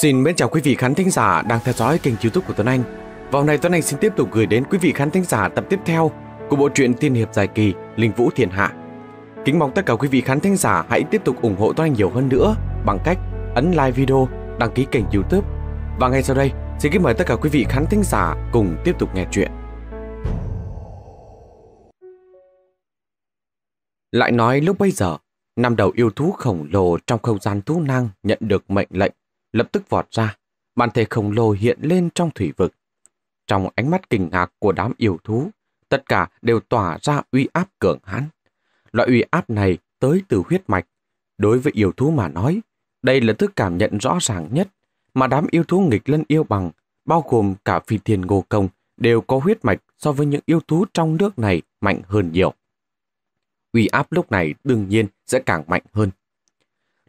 Xin mến chào quý vị khán thính giả đang theo dõi kênh youtube của Tuấn Anh. Vào này Tuấn Anh xin tiếp tục gửi đến quý vị khán thính giả tập tiếp theo của bộ truyện tiên hiệp dài kỳ Linh Vũ Thiên Hạ. Kính mong tất cả quý vị khán thính giả hãy tiếp tục ủng hộ Tuấn Anh nhiều hơn nữa bằng cách ấn like video, đăng ký kênh youtube. Và ngay sau đây, xin kính mời tất cả quý vị khán thính giả cùng tiếp tục nghe chuyện. Lại nói lúc bây giờ, năm đầu yêu thú khổng lồ trong không gian thú năng nhận được mệnh lệnh lập tức vọt ra, bản thể khổng lồ hiện lên trong thủy vực. Trong ánh mắt kinh ngạc của đám yêu thú, tất cả đều tỏa ra uy áp cường hãn. Loại uy áp này tới từ huyết mạch. Đối với yêu thú mà nói, đây là thứ cảm nhận rõ ràng nhất mà đám yêu thú nghịch lân yêu bằng, bao gồm cả phi thiền ngô công, đều có huyết mạch so với những yêu thú trong nước này mạnh hơn nhiều. Uy áp lúc này đương nhiên sẽ càng mạnh hơn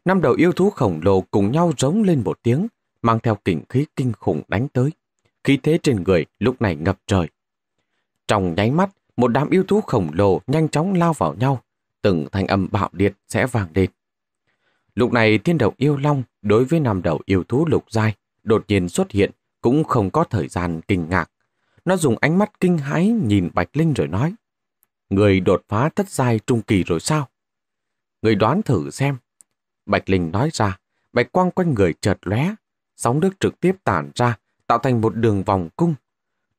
năm đầu yêu thú khổng lồ cùng nhau rống lên một tiếng, mang theo kình khí kinh khủng đánh tới. Khí thế trên người lúc này ngập trời. Trong nháy mắt, một đám yêu thú khổng lồ nhanh chóng lao vào nhau, từng thanh âm bạo liệt sẽ vàng lên. Lúc này thiên đầu yêu long đối với năm đầu yêu thú lục giai đột nhiên xuất hiện cũng không có thời gian kinh ngạc. Nó dùng ánh mắt kinh hãi nhìn Bạch Linh rồi nói. Người đột phá thất giai trung kỳ rồi sao? Người đoán thử xem Bạch Linh nói ra, bạch quang quanh người chợt lóe, sóng nước trực tiếp tản ra, tạo thành một đường vòng cung.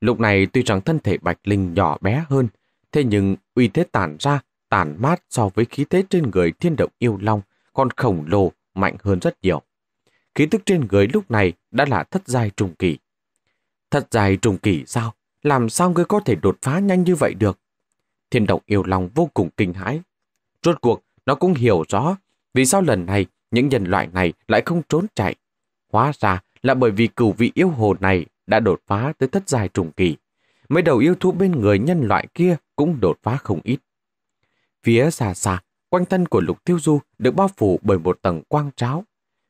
Lúc này tuy rằng thân thể Bạch Linh nhỏ bé hơn, thế nhưng uy thế tản ra, tản mát so với khí thế trên người thiên động yêu long, còn khổng lồ mạnh hơn rất nhiều. Khí tức trên người lúc này đã là thất giai trùng kỳ. Thất giai trùng kỳ sao? Làm sao ngươi có thể đột phá nhanh như vậy được? Thiên động yêu long vô cùng kinh hãi. Rốt cuộc, nó cũng hiểu rõ vì sao lần này những nhân loại này lại không trốn chạy? Hóa ra là bởi vì cửu vị yêu hồ này đã đột phá tới thất dài trùng kỳ. Mấy đầu yêu thú bên người nhân loại kia cũng đột phá không ít. Phía xa xa, quanh thân của lục tiêu du được bao phủ bởi một tầng quang tráo.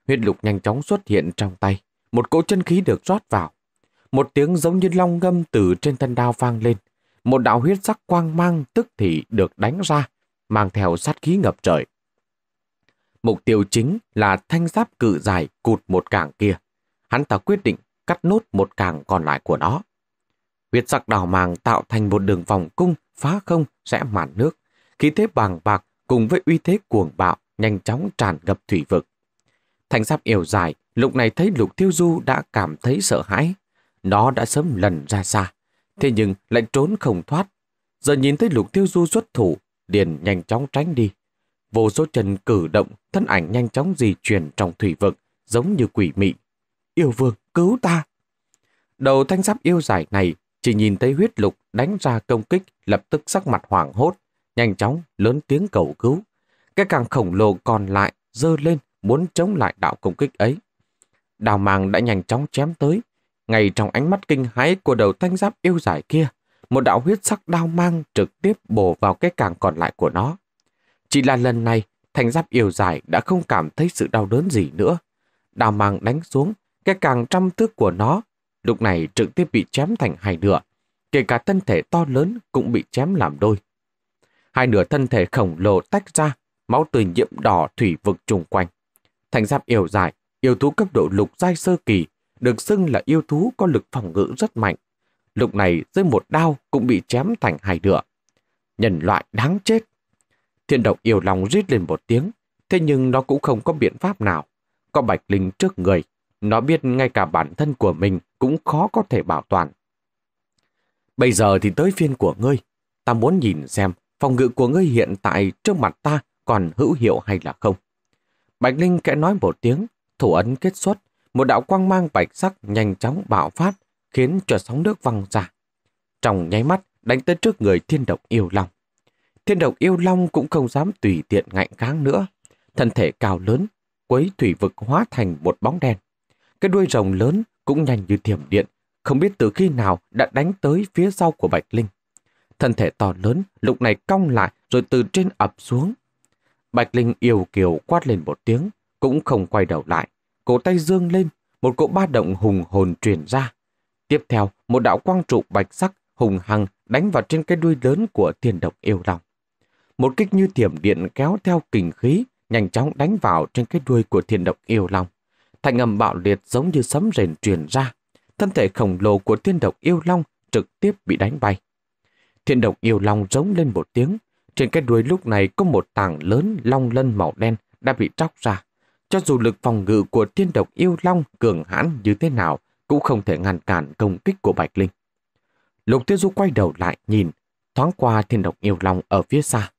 Huyết lục nhanh chóng xuất hiện trong tay. Một cỗ chân khí được rót vào. Một tiếng giống như long ngâm từ trên thân đao vang lên. Một đạo huyết sắc quang mang tức thì được đánh ra, mang theo sát khí ngập trời. Mục tiêu chính là thanh giáp cự dài cụt một cảng kia. Hắn ta quyết định cắt nốt một cảng còn lại của nó. Huyết sắc đào màng tạo thành một đường vòng cung phá không sẽ màn nước. Khí thế bàng bạc cùng với uy thế cuồng bạo nhanh chóng tràn ngập thủy vực. Thanh giáp yếu dài lúc này thấy lục tiêu du đã cảm thấy sợ hãi. Nó đã sớm lần ra xa, thế nhưng lại trốn không thoát. Giờ nhìn thấy lục tiêu du xuất thủ, liền nhanh chóng tránh đi. Vô số chân cử động, thân ảnh nhanh chóng di chuyển trong thủy vực, giống như quỷ mị. Yêu vương, cứu ta! Đầu thanh giáp yêu giải này chỉ nhìn thấy huyết lục đánh ra công kích lập tức sắc mặt hoảng hốt, nhanh chóng lớn tiếng cầu cứu. Cái càng khổng lồ còn lại dơ lên muốn chống lại đạo công kích ấy. Đào màng đã nhanh chóng chém tới. Ngay trong ánh mắt kinh hãi của đầu thanh giáp yêu giải kia, một đạo huyết sắc đao mang trực tiếp bổ vào cái càng còn lại của nó. Chỉ là lần này, thành giáp yêu dài đã không cảm thấy sự đau đớn gì nữa. Đào màng đánh xuống, cái càng trăm thước của nó, lúc này trực tiếp bị chém thành hai nửa, kể cả thân thể to lớn cũng bị chém làm đôi. Hai nửa thân thể khổng lồ tách ra, máu tươi nhiễm đỏ thủy vực trùng quanh. Thành giáp yêu dài, yêu thú cấp độ lục giai sơ kỳ, được xưng là yêu thú có lực phòng ngữ rất mạnh. Lúc này dưới một đao cũng bị chém thành hai nửa. Nhân loại đáng chết. Thiên độc yêu lòng rít lên một tiếng, thế nhưng nó cũng không có biện pháp nào. Có bạch linh trước người, nó biết ngay cả bản thân của mình cũng khó có thể bảo toàn. Bây giờ thì tới phiên của ngươi, ta muốn nhìn xem phòng ngự của ngươi hiện tại trước mặt ta còn hữu hiệu hay là không. Bạch Linh kẽ nói một tiếng, thủ ấn kết xuất, một đạo quang mang bạch sắc nhanh chóng bạo phát, khiến cho sóng nước văng ra. Trong nháy mắt, đánh tới trước người thiên độc yêu lòng. Thiên độc yêu long cũng không dám tùy tiện ngạnh kháng nữa. Thân thể cao lớn, quấy thủy vực hóa thành một bóng đen. Cái đuôi rồng lớn cũng nhanh như thiểm điện, không biết từ khi nào đã đánh tới phía sau của Bạch Linh. Thân thể to lớn lúc này cong lại rồi từ trên ập xuống. Bạch Linh yêu kiều quát lên một tiếng, cũng không quay đầu lại. Cổ tay dương lên, một cỗ ba động hùng hồn truyền ra. Tiếp theo, một đạo quang trụ bạch sắc hùng hằng đánh vào trên cái đuôi lớn của thiên độc yêu lòng. Một kích như thiểm điện kéo theo kình khí, nhanh chóng đánh vào trên cái đuôi của thiên động yêu long. Thành âm bạo liệt giống như sấm rền truyền ra. Thân thể khổng lồ của thiên động yêu long trực tiếp bị đánh bay. Thiên động yêu long giống lên một tiếng. Trên cái đuôi lúc này có một tảng lớn long lân màu đen đã bị tróc ra. Cho dù lực phòng ngự của thiên độc yêu long cường hãn như thế nào cũng không thể ngăn cản công kích của Bạch Linh. Lục Tiêu Du quay đầu lại nhìn, thoáng qua thiên độc yêu long ở phía xa.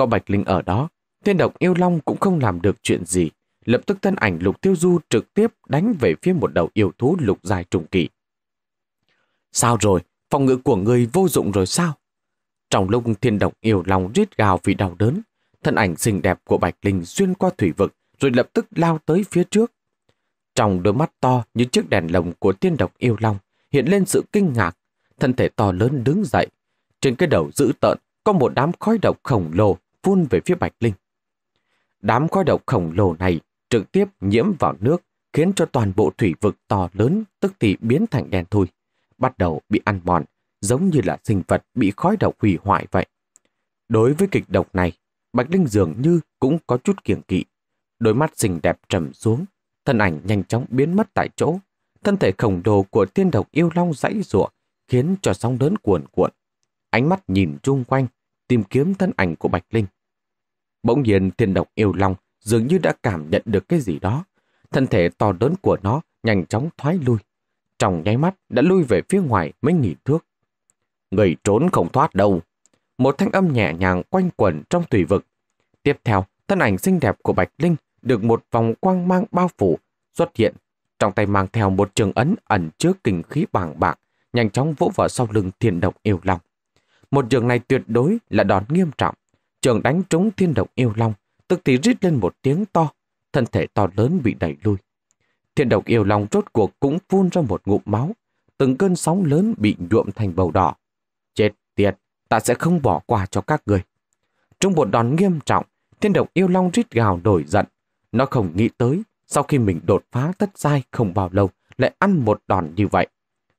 Có Bạch Linh ở đó, thiên độc yêu long cũng không làm được chuyện gì. Lập tức thân ảnh Lục Tiêu Du trực tiếp đánh về phía một đầu yêu thú lục dài trùng kỳ. Sao rồi? Phòng ngự của người vô dụng rồi sao? Trong lúc thiên độc yêu long rít gào vì đau đớn, thân ảnh xinh đẹp của Bạch Linh xuyên qua thủy vực rồi lập tức lao tới phía trước. Trong đôi mắt to như chiếc đèn lồng của thiên độc yêu long hiện lên sự kinh ngạc, thân thể to lớn đứng dậy. Trên cái đầu dữ tợn có một đám khói độc khổng lồ phun về phía Bạch Linh. Đám khói độc khổng lồ này trực tiếp nhiễm vào nước, khiến cho toàn bộ thủy vực to lớn tức thì biến thành đen thui, bắt đầu bị ăn mòn, giống như là sinh vật bị khói độc hủy hoại vậy. Đối với kịch độc này, Bạch Linh dường như cũng có chút kiêng kỵ. Đôi mắt xinh đẹp trầm xuống, thân ảnh nhanh chóng biến mất tại chỗ. Thân thể khổng lồ của tiên độc yêu long dãy rủa khiến cho sóng lớn cuồn cuộn. Ánh mắt nhìn chung quanh, tìm kiếm thân ảnh của Bạch Linh. Bỗng nhiên thiên độc yêu long dường như đã cảm nhận được cái gì đó. Thân thể to lớn của nó nhanh chóng thoái lui. Trong nháy mắt đã lui về phía ngoài mấy nghìn thước. Người trốn không thoát đâu. Một thanh âm nhẹ nhàng quanh quẩn trong tùy vực. Tiếp theo, thân ảnh xinh đẹp của Bạch Linh được một vòng quang mang bao phủ xuất hiện. Trong tay mang theo một trường ấn ẩn chứa kinh khí bàng bạc, nhanh chóng vỗ vào sau lưng thiền độc yêu long. Một trường này tuyệt đối là đòn nghiêm trọng. Trường đánh trúng thiên động yêu long, tức thì rít lên một tiếng to, thân thể to lớn bị đẩy lui. Thiên động yêu long rốt cuộc cũng phun ra một ngụm máu, từng cơn sóng lớn bị nhuộm thành màu đỏ. Chết tiệt, ta sẽ không bỏ qua cho các người. Trong một đòn nghiêm trọng, thiên động yêu long rít gào đổi giận. Nó không nghĩ tới, sau khi mình đột phá tất giai không bao lâu, lại ăn một đòn như vậy.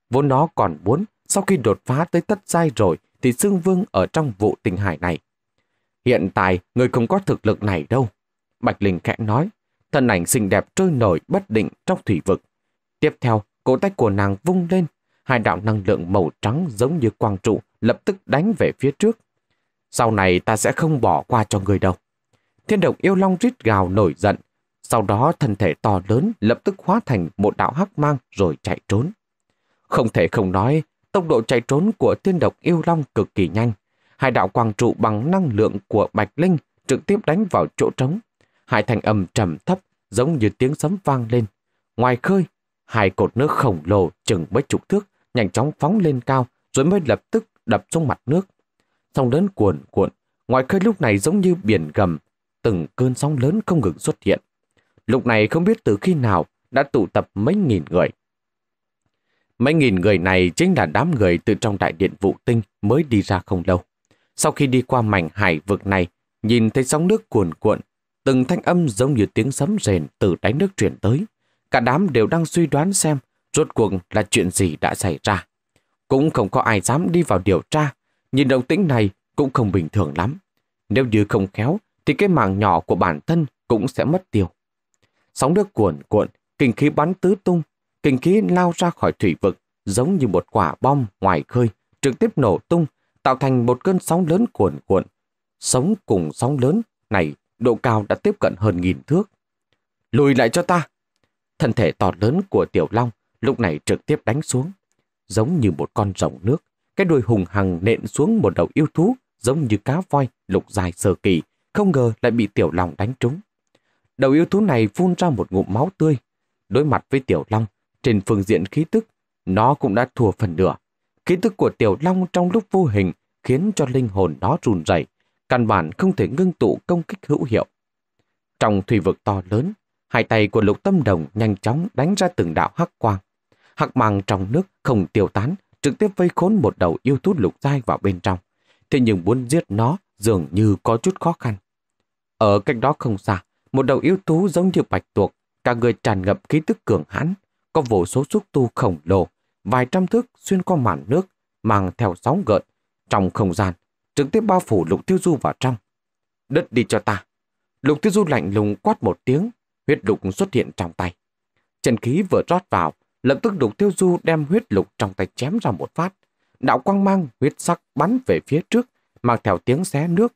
Vốn nó còn muốn, sau khi đột phá tới tất giai rồi, thì Dương Vương ở trong vụ tình hải này. Hiện tại, người không có thực lực này đâu. Bạch Linh khẽ nói, thân ảnh xinh đẹp trôi nổi bất định trong thủy vực. Tiếp theo, cổ tay của nàng vung lên, hai đạo năng lượng màu trắng giống như quang trụ lập tức đánh về phía trước. Sau này ta sẽ không bỏ qua cho người đâu. Thiên động yêu long rít gào nổi giận, sau đó thân thể to lớn lập tức hóa thành một đạo hắc mang rồi chạy trốn. Không thể không nói, Tốc độ chạy trốn của tiên độc yêu long cực kỳ nhanh. Hai đạo quang trụ bằng năng lượng của Bạch Linh trực tiếp đánh vào chỗ trống. Hai thành âm trầm thấp, giống như tiếng sấm vang lên. Ngoài khơi, hai cột nước khổng lồ chừng mấy chục thước, nhanh chóng phóng lên cao, rồi mới lập tức đập xuống mặt nước. Sông lớn cuộn cuộn, ngoài khơi lúc này giống như biển gầm, từng cơn sóng lớn không ngừng xuất hiện. Lúc này không biết từ khi nào đã tụ tập mấy nghìn người. Mấy nghìn người này chính là đám người từ trong đại điện vụ tinh mới đi ra không lâu. Sau khi đi qua mảnh hải vực này, nhìn thấy sóng nước cuồn cuộn, từng thanh âm giống như tiếng sấm rền từ đáy nước truyền tới. Cả đám đều đang suy đoán xem rốt cuộc là chuyện gì đã xảy ra. Cũng không có ai dám đi vào điều tra, nhìn động tĩnh này cũng không bình thường lắm. Nếu như không khéo, thì cái mạng nhỏ của bản thân cũng sẽ mất tiêu. Sóng nước cuồn cuộn, kinh khí bắn tứ tung, Kinh khí lao ra khỏi thủy vực giống như một quả bom ngoài khơi, trực tiếp nổ tung, tạo thành một cơn sóng lớn cuộn cuộn. Sống cùng sóng lớn này độ cao đã tiếp cận hơn nghìn thước. Lùi lại cho ta! Thân thể to lớn của Tiểu Long lúc này trực tiếp đánh xuống. Giống như một con rồng nước, cái đuôi hùng hằng nện xuống một đầu yêu thú giống như cá voi lục dài sơ kỳ, không ngờ lại bị Tiểu Long đánh trúng. Đầu yêu thú này phun ra một ngụm máu tươi. Đối mặt với Tiểu Long, trên phương diện khí tức, nó cũng đã thua phần nửa. Khí tức của Tiểu Long trong lúc vô hình khiến cho linh hồn nó run rẩy, căn bản không thể ngưng tụ công kích hữu hiệu. Trong thủy vực to lớn, hai tay của Lục Tâm Đồng nhanh chóng đánh ra từng đạo hắc quang. Hắc mang trong nước không tiêu tán, trực tiếp vây khốn một đầu yêu thú lục dai vào bên trong. Thế nhưng muốn giết nó dường như có chút khó khăn. Ở cách đó không xa, một đầu yêu thú giống như bạch tuộc, cả người tràn ngập khí tức cường hãn, có vô số xúc tu khổng lồ, vài trăm thước xuyên qua màn nước, mang theo sóng gợn, trong không gian, trực tiếp bao phủ lục tiêu du vào trong. Đất đi cho ta. Lục tiêu du lạnh lùng quát một tiếng, huyết lục xuất hiện trong tay. Chân khí vừa rót vào, lập tức lục tiêu du đem huyết lục trong tay chém ra một phát. Đạo quang mang huyết sắc bắn về phía trước, mang theo tiếng xé nước.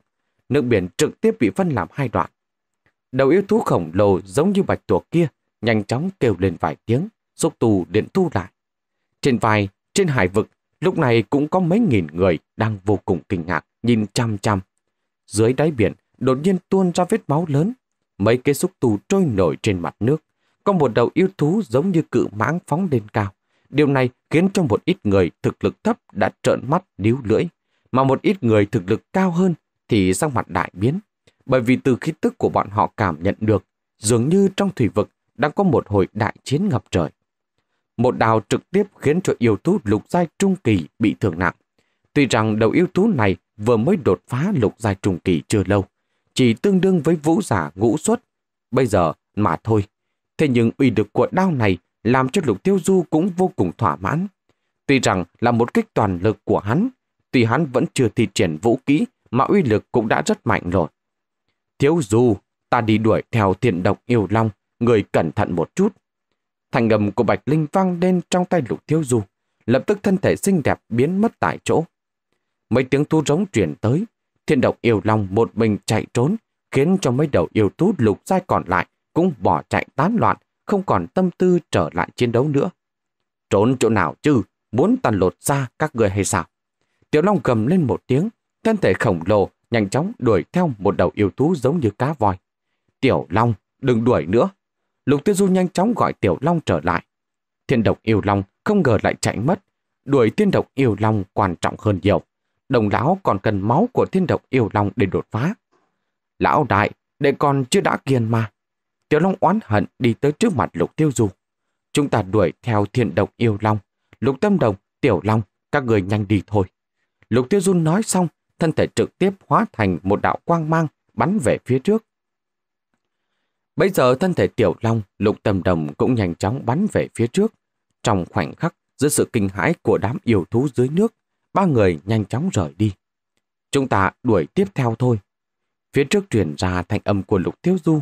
Nước biển trực tiếp bị phân làm hai đoạn. Đầu yêu thú khổng lồ giống như bạch tuộc kia, nhanh chóng kêu lên vài tiếng xúc tù điện thu lại. Trên vai, trên hải vực, lúc này cũng có mấy nghìn người đang vô cùng kinh ngạc, nhìn chăm chăm. Dưới đáy biển, đột nhiên tuôn ra vết máu lớn. Mấy cái xúc tù trôi nổi trên mặt nước. Có một đầu yêu thú giống như cự mãng phóng lên cao. Điều này khiến cho một ít người thực lực thấp đã trợn mắt níu lưỡi, mà một ít người thực lực cao hơn thì sang mặt đại biến. Bởi vì từ khí tức của bọn họ cảm nhận được, dường như trong thủy vực đang có một hồi đại chiến ngập trời. Một đào trực tiếp khiến cho yêu thú lục giai trung kỳ bị thương nặng. Tuy rằng đầu yêu thú này vừa mới đột phá lục giai trung kỳ chưa lâu, chỉ tương đương với vũ giả ngũ xuất, bây giờ mà thôi. Thế nhưng uy lực của đao này làm cho lục tiêu du cũng vô cùng thỏa mãn. Tuy rằng là một kích toàn lực của hắn, tuy hắn vẫn chưa thi triển vũ kỹ mà uy lực cũng đã rất mạnh rồi. Thiếu du, ta đi đuổi theo thiện độc yêu long, người cẩn thận một chút. Thành ngầm của Bạch Linh vang lên trong tay lục thiếu du, lập tức thân thể xinh đẹp biến mất tại chỗ. Mấy tiếng thu rống truyền tới, thiên độc yêu lòng một mình chạy trốn, khiến cho mấy đầu yêu thú lục giai còn lại cũng bỏ chạy tán loạn, không còn tâm tư trở lại chiến đấu nữa. Trốn chỗ nào chứ, muốn tàn lột ra các người hay sao? Tiểu Long gầm lên một tiếng, thân thể khổng lồ nhanh chóng đuổi theo một đầu yêu thú giống như cá voi. Tiểu Long, đừng đuổi nữa, Lục Tư Du nhanh chóng gọi Tiểu Long trở lại. Thiên độc yêu Long không ngờ lại chạy mất. Đuổi thiên độc yêu Long quan trọng hơn nhiều. Đồng lão còn cần máu của thiên độc yêu Long để đột phá. Lão đại, đệ còn chưa đã kiên mà. Tiểu Long oán hận đi tới trước mặt Lục Tiêu Du. Chúng ta đuổi theo thiên độc yêu Long. Lục Tâm Đồng, Tiểu Long, các người nhanh đi thôi. Lục Tiêu Du nói xong, thân thể trực tiếp hóa thành một đạo quang mang bắn về phía trước. Bây giờ thân thể tiểu long, lục tầm đồng cũng nhanh chóng bắn về phía trước. Trong khoảnh khắc, dưới sự kinh hãi của đám yêu thú dưới nước, ba người nhanh chóng rời đi. Chúng ta đuổi tiếp theo thôi. Phía trước truyền ra thanh âm của lục tiêu du.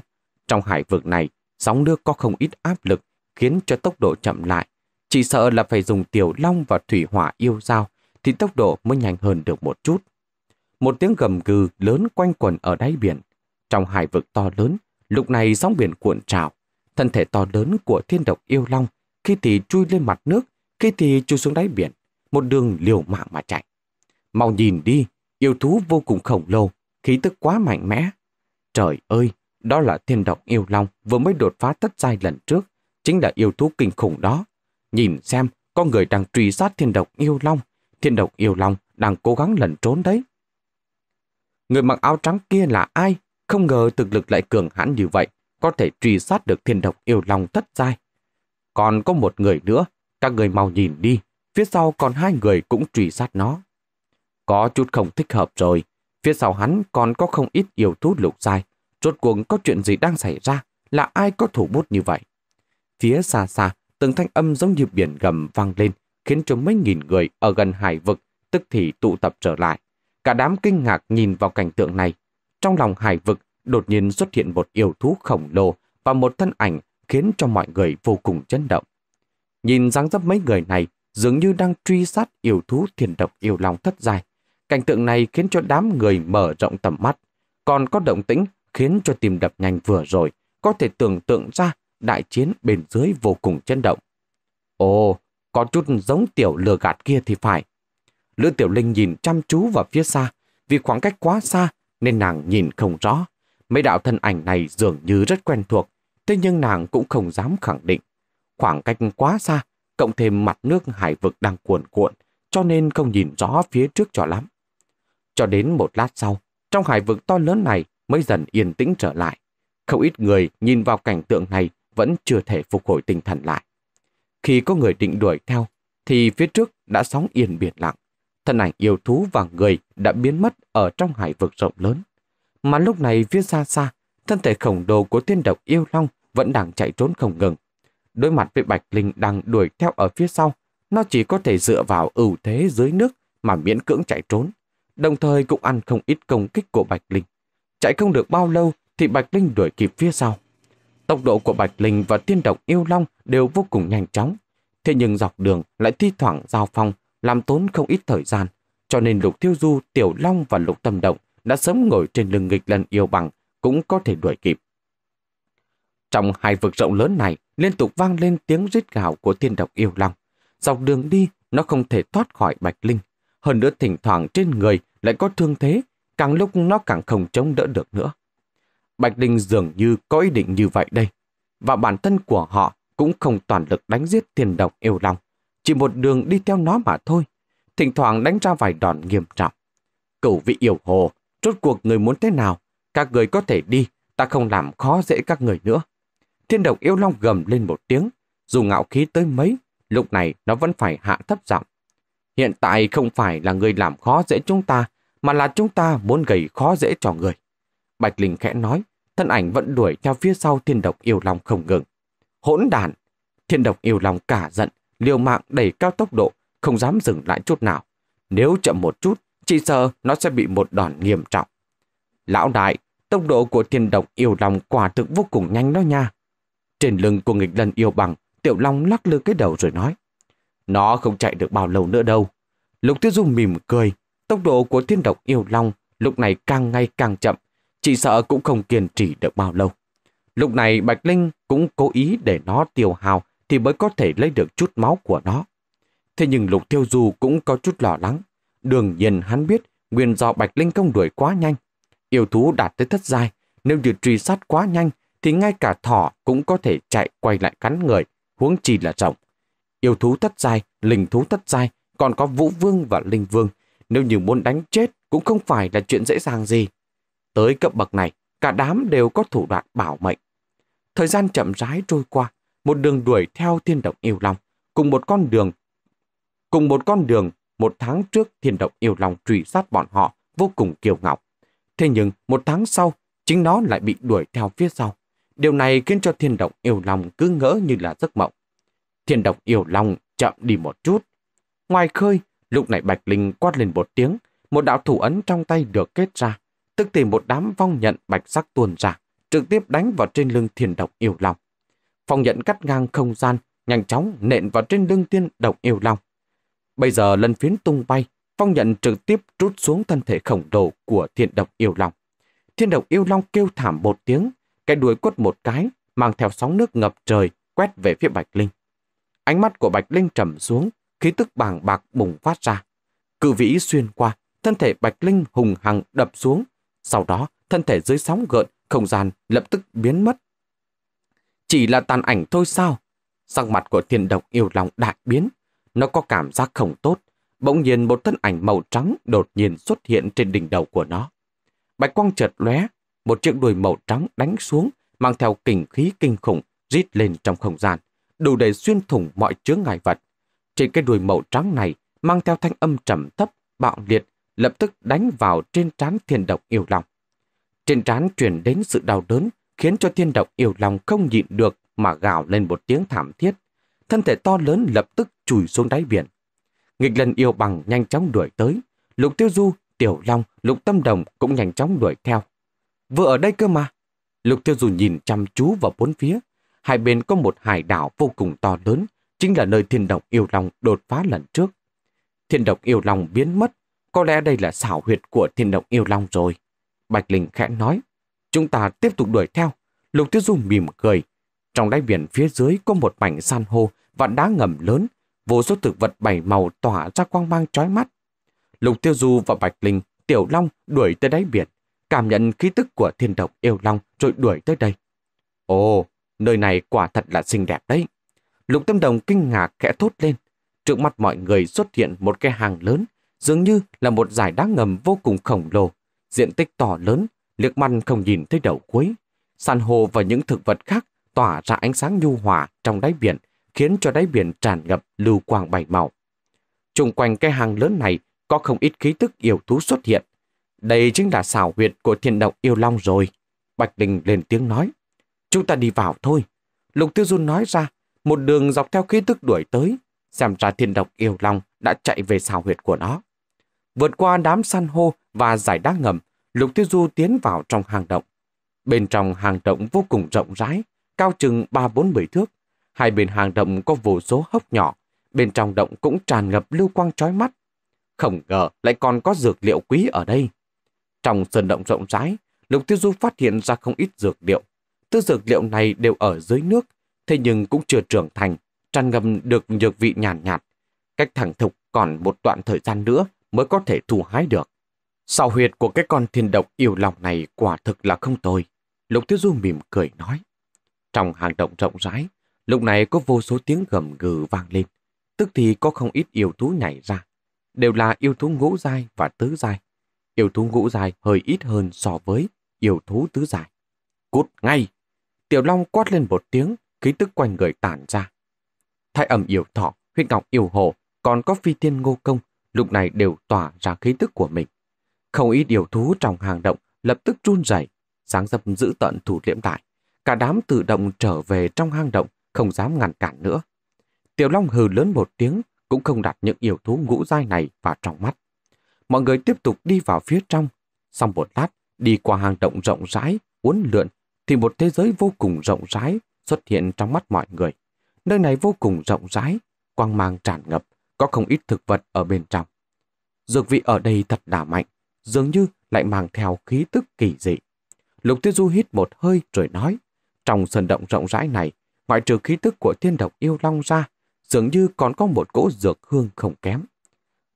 Trong hải vực này, sóng nước có không ít áp lực khiến cho tốc độ chậm lại. Chỉ sợ là phải dùng tiểu long và thủy hỏa yêu dao thì tốc độ mới nhanh hơn được một chút. Một tiếng gầm gừ lớn quanh quần ở đáy biển. Trong hải vực to lớn, Lúc này sóng biển cuộn trào, thân thể to lớn của thiên độc yêu long khi thì chui lên mặt nước, khi thì chui xuống đáy biển, một đường liều mạng mà chạy. Mau nhìn đi, yêu thú vô cùng khổng lồ, khí tức quá mạnh mẽ. Trời ơi, đó là thiên độc yêu long vừa mới đột phá tất giai lần trước, chính là yêu thú kinh khủng đó. Nhìn xem, con người đang truy sát thiên độc yêu long, thiên độc yêu long đang cố gắng lẩn trốn đấy. Người mặc áo trắng kia là ai? Không ngờ thực lực lại cường hãn như vậy, có thể truy sát được thiên độc yêu lòng thất giai. Còn có một người nữa, các người mau nhìn đi, phía sau còn hai người cũng truy sát nó. Có chút không thích hợp rồi, phía sau hắn còn có không ít yêu thú lục giai, rốt cuộc có chuyện gì đang xảy ra, là ai có thủ bút như vậy. Phía xa xa, từng thanh âm giống như biển gầm vang lên, khiến cho mấy nghìn người ở gần hải vực tức thì tụ tập trở lại. Cả đám kinh ngạc nhìn vào cảnh tượng này, trong lòng hải vực đột nhiên xuất hiện một yêu thú khổng lồ và một thân ảnh khiến cho mọi người vô cùng chấn động. Nhìn dáng dấp mấy người này dường như đang truy sát yêu thú thiền độc yêu lòng thất dài. Cảnh tượng này khiến cho đám người mở rộng tầm mắt, còn có động tĩnh khiến cho tim đập nhanh vừa rồi, có thể tưởng tượng ra đại chiến bên dưới vô cùng chấn động. Ồ, có chút giống tiểu lừa gạt kia thì phải. Lữ Tiểu Linh nhìn chăm chú vào phía xa, vì khoảng cách quá xa nên nàng nhìn không rõ. Mấy đạo thân ảnh này dường như rất quen thuộc, thế nhưng nàng cũng không dám khẳng định. Khoảng cách quá xa, cộng thêm mặt nước hải vực đang cuồn cuộn, cho nên không nhìn rõ phía trước cho lắm. Cho đến một lát sau, trong hải vực to lớn này mới dần yên tĩnh trở lại. Không ít người nhìn vào cảnh tượng này vẫn chưa thể phục hồi tinh thần lại. Khi có người định đuổi theo, thì phía trước đã sóng yên biển lặng thân ảnh yêu thú và người đã biến mất ở trong hải vực rộng lớn. Mà lúc này phía xa xa, thân thể khổng lồ của tiên độc yêu long vẫn đang chạy trốn không ngừng. Đối mặt với Bạch Linh đang đuổi theo ở phía sau, nó chỉ có thể dựa vào ưu thế dưới nước mà miễn cưỡng chạy trốn, đồng thời cũng ăn không ít công kích của Bạch Linh. Chạy không được bao lâu thì Bạch Linh đuổi kịp phía sau. Tốc độ của Bạch Linh và tiên độc yêu long đều vô cùng nhanh chóng, thế nhưng dọc đường lại thi thoảng giao phong làm tốn không ít thời gian, cho nên Lục Thiêu Du, Tiểu Long và Lục Tâm Động đã sớm ngồi trên lưng nghịch lần yêu bằng, cũng có thể đuổi kịp. Trong hai vực rộng lớn này, liên tục vang lên tiếng rít gào của thiên độc yêu long. Dọc đường đi, nó không thể thoát khỏi Bạch Linh. Hơn nữa thỉnh thoảng trên người lại có thương thế, càng lúc nó càng không chống đỡ được nữa. Bạch Linh dường như có ý định như vậy đây, và bản thân của họ cũng không toàn lực đánh giết thiên độc yêu long. Chỉ một đường đi theo nó mà thôi, thỉnh thoảng đánh ra vài đòn nghiêm trọng. Cửu vị yêu hồ, rốt cuộc người muốn thế nào? Các người có thể đi, ta không làm khó dễ các người nữa. Thiên độc yêu long gầm lên một tiếng, dù ngạo khí tới mấy, lúc này nó vẫn phải hạ thấp giọng. Hiện tại không phải là người làm khó dễ chúng ta, mà là chúng ta muốn gầy khó dễ cho người. Bạch Linh khẽ nói, thân ảnh vẫn đuổi theo phía sau thiên độc yêu long không ngừng. Hỗn đàn! Thiên độc yêu long cả giận, liều mạng đẩy cao tốc độ, không dám dừng lại chút nào. Nếu chậm một chút, chỉ sợ nó sẽ bị một đòn nghiêm trọng. Lão đại, tốc độ của thiên độc yêu lòng quả thực vô cùng nhanh đó nha. Trên lưng của nghịch lần yêu bằng, tiểu long lắc lư cái đầu rồi nói. Nó không chạy được bao lâu nữa đâu. Lục tiêu dung mỉm cười, tốc độ của thiên độc yêu long lúc này càng ngày càng chậm, chỉ sợ cũng không kiên trì được bao lâu. Lúc này Bạch Linh cũng cố ý để nó tiêu hào thì mới có thể lấy được chút máu của nó. Thế nhưng Lục Thiêu Du cũng có chút lo lắng. Đương nhiên hắn biết nguyên do Bạch Linh Công đuổi quá nhanh. Yêu thú đạt tới thất giai, nếu như truy sát quá nhanh thì ngay cả thỏ cũng có thể chạy quay lại cắn người, huống chi là rộng. Yêu thú thất giai, linh thú thất giai, còn có Vũ Vương và Linh Vương. Nếu như muốn đánh chết cũng không phải là chuyện dễ dàng gì. Tới cấp bậc này, cả đám đều có thủ đoạn bảo mệnh. Thời gian chậm rãi trôi qua, một đường đuổi theo thiên động yêu long, cùng một con đường cùng một con đường một tháng trước thiên động yêu long truy sát bọn họ vô cùng kiêu ngạo. Thế nhưng một tháng sau, chính nó lại bị đuổi theo phía sau. Điều này khiến cho thiên động yêu long cứ ngỡ như là giấc mộng. Thiên động yêu long chậm đi một chút. Ngoài khơi, lúc này Bạch Linh quát lên một tiếng, một đạo thủ ấn trong tay được kết ra. Tức thì một đám vong nhận bạch sắc tuôn ra, trực tiếp đánh vào trên lưng thiên động yêu long phong nhận cắt ngang không gian, nhanh chóng nện vào trên lưng tiên độc yêu long. Bây giờ lần phiến tung bay, phong nhận trực tiếp rút xuống thân thể khổng lồ của thiên độc yêu long. Thiên độc yêu long kêu thảm một tiếng, cái đuôi quất một cái, mang theo sóng nước ngập trời, quét về phía Bạch Linh. Ánh mắt của Bạch Linh trầm xuống, khí tức bàng bạc bùng phát ra. Cự vĩ xuyên qua, thân thể Bạch Linh hùng hằng đập xuống. Sau đó, thân thể dưới sóng gợn, không gian lập tức biến mất chỉ là tàn ảnh thôi sao? Sang mặt của thiên độc yêu lòng đại biến. Nó có cảm giác không tốt. Bỗng nhiên một thân ảnh màu trắng đột nhiên xuất hiện trên đỉnh đầu của nó. Bạch quang chợt lóe, một chiếc đuôi màu trắng đánh xuống, mang theo kình khí kinh khủng, rít lên trong không gian, đủ để xuyên thủng mọi chướng ngại vật. Trên cái đuôi màu trắng này, mang theo thanh âm trầm thấp, bạo liệt, lập tức đánh vào trên trán thiên độc yêu lòng. Trên trán truyền đến sự đau đớn, khiến cho thiên động yêu lòng không nhịn được mà gào lên một tiếng thảm thiết. Thân thể to lớn lập tức chùi xuống đáy biển. Nghịch lần yêu bằng nhanh chóng đuổi tới. Lục tiêu du, tiểu long, lục tâm đồng cũng nhanh chóng đuổi theo. Vừa ở đây cơ mà. Lục tiêu du nhìn chăm chú vào bốn phía. Hai bên có một hải đảo vô cùng to lớn, chính là nơi thiên động yêu long đột phá lần trước. Thiên động yêu long biến mất, có lẽ đây là xảo huyệt của thiên động yêu long rồi. Bạch Linh khẽ nói. Chúng ta tiếp tục đuổi theo. Lục Tiêu Du mỉm cười. Trong đáy biển phía dưới có một mảnh san hô và đá ngầm lớn, vô số thực vật bảy màu tỏa ra quang mang chói mắt. Lục Tiêu Du và Bạch Linh, Tiểu Long đuổi tới đáy biển, cảm nhận khí tức của thiên độc yêu long rồi đuổi tới đây. Ồ, nơi này quả thật là xinh đẹp đấy. Lục Tâm Đồng kinh ngạc khẽ thốt lên. Trước mặt mọi người xuất hiện một cái hàng lớn, dường như là một giải đá ngầm vô cùng khổng lồ. Diện tích to lớn, liếc mắt không nhìn thấy đầu cuối. San hô và những thực vật khác tỏa ra ánh sáng nhu hòa trong đáy biển, khiến cho đáy biển tràn ngập lưu quang bảy màu. Trung quanh cái hang lớn này có không ít khí tức yêu thú xuất hiện. Đây chính là xảo huyệt của thiên động yêu long rồi. Bạch đình lên tiếng nói. Chúng ta đi vào thôi. Lục Tiêu Dung nói ra, một đường dọc theo khí tức đuổi tới, xem ra thiên độc yêu long đã chạy về xào huyệt của nó. Vượt qua đám san hô và giải đá ngầm, Lục Tiêu Du tiến vào trong hang động. Bên trong hang động vô cùng rộng rãi, cao chừng 3-4-10 thước. Hai bên hang động có vô số hốc nhỏ, bên trong động cũng tràn ngập lưu quang trói mắt. Không ngờ lại còn có dược liệu quý ở đây. Trong sơn động rộng rãi, Lục Tiêu Du phát hiện ra không ít dược liệu. Tư dược liệu này đều ở dưới nước, thế nhưng cũng chưa trưởng thành, tràn ngầm được nhược vị nhàn nhạt, nhạt. Cách thẳng thục còn một đoạn thời gian nữa mới có thể thu hái được. Xào huyệt của cái con thiên độc yêu lòng này quả thực là không tồi. Lục Tiêu Du mỉm cười nói. Trong hàng động rộng rãi, lúc này có vô số tiếng gầm gừ vang lên. Tức thì có không ít yêu thú nhảy ra. Đều là yêu thú ngũ dai và tứ dai. Yêu thú ngũ dai hơi ít hơn so với yêu thú tứ dài. Cút ngay! Tiểu Long quát lên một tiếng, khí tức quanh người tản ra. Thái ẩm yêu thọ, huyết ngọc yêu hồ, còn có phi tiên ngô công, lúc này đều tỏa ra khí tức của mình. Không ít yêu thú trong hang động lập tức run rẩy, sáng dập giữ tận thủ liễm lại. Cả đám tự động trở về trong hang động, không dám ngăn cản nữa. Tiểu Long hừ lớn một tiếng, cũng không đặt những yêu thú ngũ dai này vào trong mắt. Mọi người tiếp tục đi vào phía trong. xong một lát, đi qua hang động rộng rãi, uốn lượn, thì một thế giới vô cùng rộng rãi xuất hiện trong mắt mọi người. Nơi này vô cùng rộng rãi, quang mang tràn ngập, có không ít thực vật ở bên trong. Dược vị ở đây thật đả mạnh, dường như lại mang theo khí tức kỳ dị. Lục Tiêu Du hít một hơi rồi nói, trong sân động rộng rãi này, ngoại trừ khí tức của thiên độc yêu long ra, dường như còn có một cỗ dược hương không kém.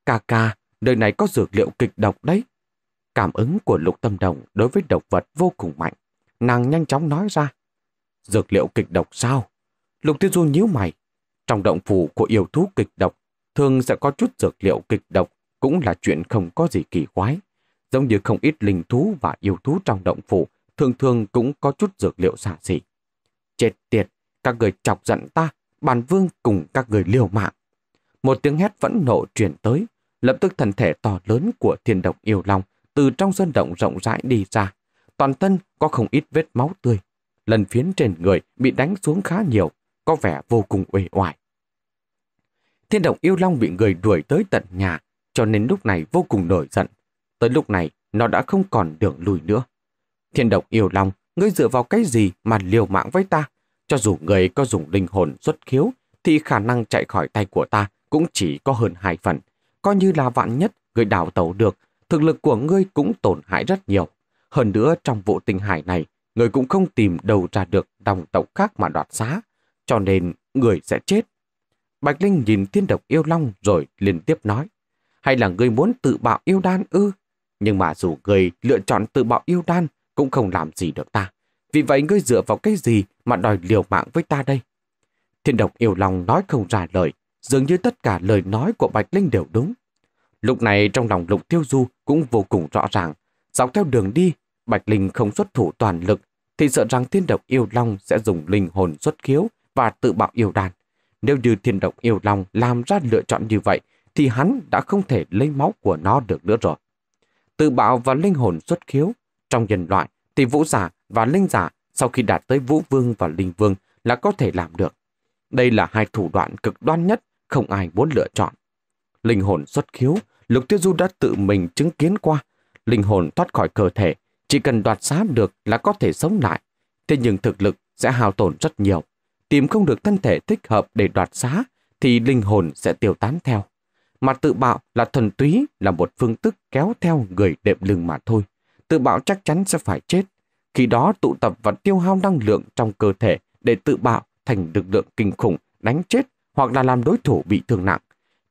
Cà ca, nơi này có dược liệu kịch độc đấy. Cảm ứng của lục tâm đồng đối với độc vật vô cùng mạnh. Nàng nhanh chóng nói ra. Dược liệu kịch độc sao? Lục tiêu du nhíu mày. Trong động phủ của yêu thú kịch độc, thường sẽ có chút dược liệu kịch độc cũng là chuyện không có gì kỳ quái. Giống như không ít linh thú và yêu thú trong động phủ, thường thường cũng có chút dược liệu xả xỉ. Chết tiệt, các người chọc giận ta, bàn vương cùng các người liều mạng. Một tiếng hét vẫn nộ truyền tới, lập tức thân thể to lớn của thiên động yêu long từ trong sơn động rộng rãi đi ra. Toàn thân có không ít vết máu tươi, lần phiến trên người bị đánh xuống khá nhiều, có vẻ vô cùng uể oải. Thiên động yêu long bị người đuổi tới tận nhà, cho nên lúc này vô cùng nổi giận, Tới lúc này, nó đã không còn đường lùi nữa. Thiên độc yêu lòng, ngươi dựa vào cái gì mà liều mạng với ta? Cho dù ngươi có dùng linh hồn xuất khiếu, thì khả năng chạy khỏi tay của ta cũng chỉ có hơn hai phần. Coi như là vạn nhất ngươi đào tẩu được, thực lực của ngươi cũng tổn hại rất nhiều. Hơn nữa trong vụ tinh hải này, người cũng không tìm đầu ra được đồng tộc khác mà đoạt giá cho nên người sẽ chết. Bạch Linh nhìn thiên độc yêu long rồi liên tiếp nói, hay là ngươi muốn tự bạo yêu đan ư? Nhưng mà dù người lựa chọn tự bạo yêu đan cũng không làm gì được ta. Vì vậy ngươi dựa vào cái gì mà đòi liều mạng với ta đây? Thiên độc yêu lòng nói không ra lời, dường như tất cả lời nói của Bạch Linh đều đúng. Lúc này trong lòng Lục Tiêu Du cũng vô cùng rõ ràng, dọc theo đường đi, Bạch Linh không xuất thủ toàn lực, thì sợ rằng thiên độc yêu long sẽ dùng linh hồn xuất khiếu và tự bạo yêu đàn. Nếu như thiên độc yêu long làm ra lựa chọn như vậy, thì hắn đã không thể lấy máu của nó được nữa rồi tự bạo và linh hồn xuất khiếu. Trong nhân loại thì vũ giả và linh giả sau khi đạt tới vũ vương và linh vương là có thể làm được. Đây là hai thủ đoạn cực đoan nhất không ai muốn lựa chọn. Linh hồn xuất khiếu, Lục Tiêu Du đã tự mình chứng kiến qua. Linh hồn thoát khỏi cơ thể, chỉ cần đoạt xá được là có thể sống lại. Thế nhưng thực lực sẽ hao tổn rất nhiều. Tìm không được thân thể thích hợp để đoạt xá, thì linh hồn sẽ tiêu tán theo mà tự bạo là thuần túy là một phương thức kéo theo người đệm lưng mà thôi. Tự bạo chắc chắn sẽ phải chết. Khi đó tụ tập và tiêu hao năng lượng trong cơ thể để tự bạo thành lực lượng kinh khủng, đánh chết hoặc là làm đối thủ bị thương nặng.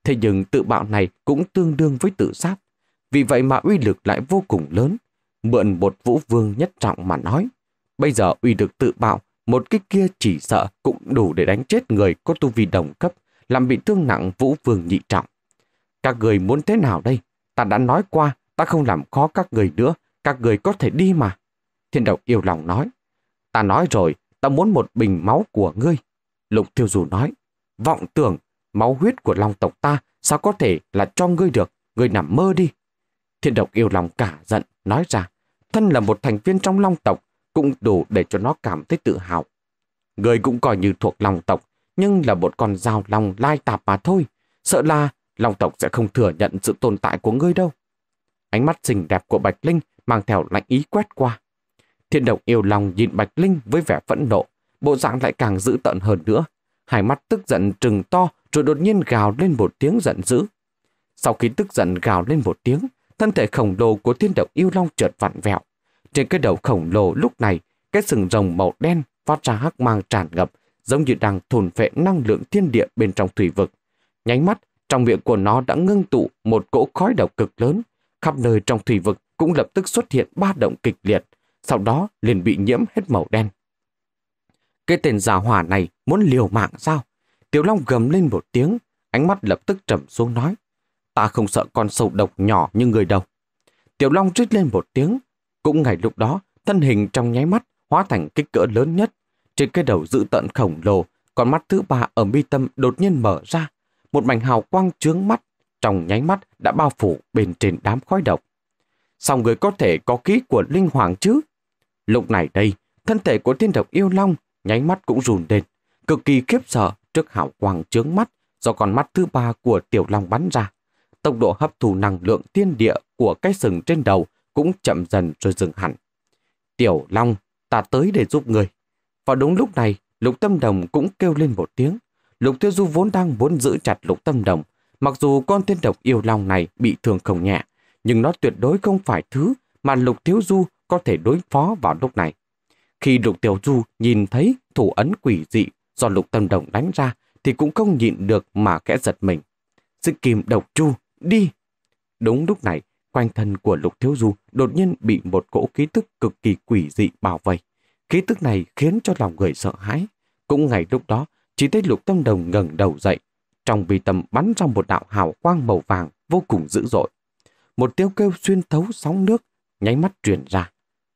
Thế nhưng tự bạo này cũng tương đương với tự sát. Vì vậy mà uy lực lại vô cùng lớn. Mượn một vũ vương nhất trọng mà nói. Bây giờ uy lực tự bạo, một cái kia chỉ sợ cũng đủ để đánh chết người có tu vi đồng cấp, làm bị thương nặng vũ vương nhị trọng. Các người muốn thế nào đây? Ta đã nói qua, ta không làm khó các người nữa, các người có thể đi mà. Thiên độc yêu lòng nói. Ta nói rồi, ta muốn một bình máu của ngươi. Lục thiêu dù nói. Vọng tưởng, máu huyết của long tộc ta sao có thể là cho ngươi được, ngươi nằm mơ đi. Thiên độc yêu lòng cả giận, nói ra. Thân là một thành viên trong long tộc, cũng đủ để cho nó cảm thấy tự hào. Người cũng coi như thuộc lòng tộc, nhưng là một con dao lòng lai tạp mà thôi. Sợ là Long tộc sẽ không thừa nhận sự tồn tại của ngươi đâu. Ánh mắt xinh đẹp của Bạch Linh mang theo lạnh ý quét qua. Thiên động yêu lòng nhìn Bạch Linh với vẻ phẫn nộ, bộ dạng lại càng dữ tợn hơn nữa. Hai mắt tức giận trừng to rồi đột nhiên gào lên một tiếng giận dữ. Sau khi tức giận gào lên một tiếng, thân thể khổng lồ của thiên động yêu long trượt vặn vẹo. Trên cái đầu khổng lồ lúc này, cái sừng rồng màu đen phát ra hắc mang tràn ngập, giống như đang thồn phệ năng lượng thiên địa bên trong thủy vực. Nhánh mắt, trong miệng của nó đã ngưng tụ một cỗ khói độc cực lớn, khắp nơi trong thủy vực cũng lập tức xuất hiện ba động kịch liệt, sau đó liền bị nhiễm hết màu đen. Cái tên giả hỏa này muốn liều mạng sao? Tiểu Long gầm lên một tiếng, ánh mắt lập tức trầm xuống nói. Ta không sợ con sâu độc nhỏ như người đâu. Tiểu Long rít lên một tiếng. Cũng ngày lúc đó, thân hình trong nháy mắt hóa thành kích cỡ lớn nhất. Trên cái đầu dự tận khổng lồ, con mắt thứ ba ở mi tâm đột nhiên mở ra, một mảnh hào quang chướng mắt trong nháy mắt đã bao phủ bên trên đám khói độc. Sao người có thể có kỹ của linh hoàng chứ? Lúc này đây, thân thể của thiên độc yêu long nháy mắt cũng rùn lên, cực kỳ khiếp sợ trước hào quang chướng mắt do con mắt thứ ba của tiểu long bắn ra. Tốc độ hấp thụ năng lượng tiên địa của cái sừng trên đầu cũng chậm dần rồi dừng hẳn. Tiểu long, ta tới để giúp người. Và đúng lúc này, lục tâm đồng cũng kêu lên một tiếng. Lục thiếu Du vốn đang muốn giữ chặt lục tâm đồng. Mặc dù con tiên độc yêu lòng này bị thương không nhẹ, nhưng nó tuyệt đối không phải thứ mà lục thiếu du có thể đối phó vào lúc này. Khi lục tiểu du nhìn thấy thủ ấn quỷ dị do lục tâm đồng đánh ra thì cũng không nhịn được mà kẽ giật mình. Sự kìm độc chu, đi! Đúng lúc này, quanh thân của lục thiếu du đột nhiên bị một cỗ khí tức cực kỳ quỷ dị bảo vây. Khí tức này khiến cho lòng người sợ hãi. Cũng ngày lúc đó, chỉ thấy lục tâm đồng ngẩng đầu dậy, trong vi tâm bắn ra một đạo hào quang màu vàng vô cùng dữ dội. Một tiếng kêu xuyên thấu sóng nước, nháy mắt truyền ra.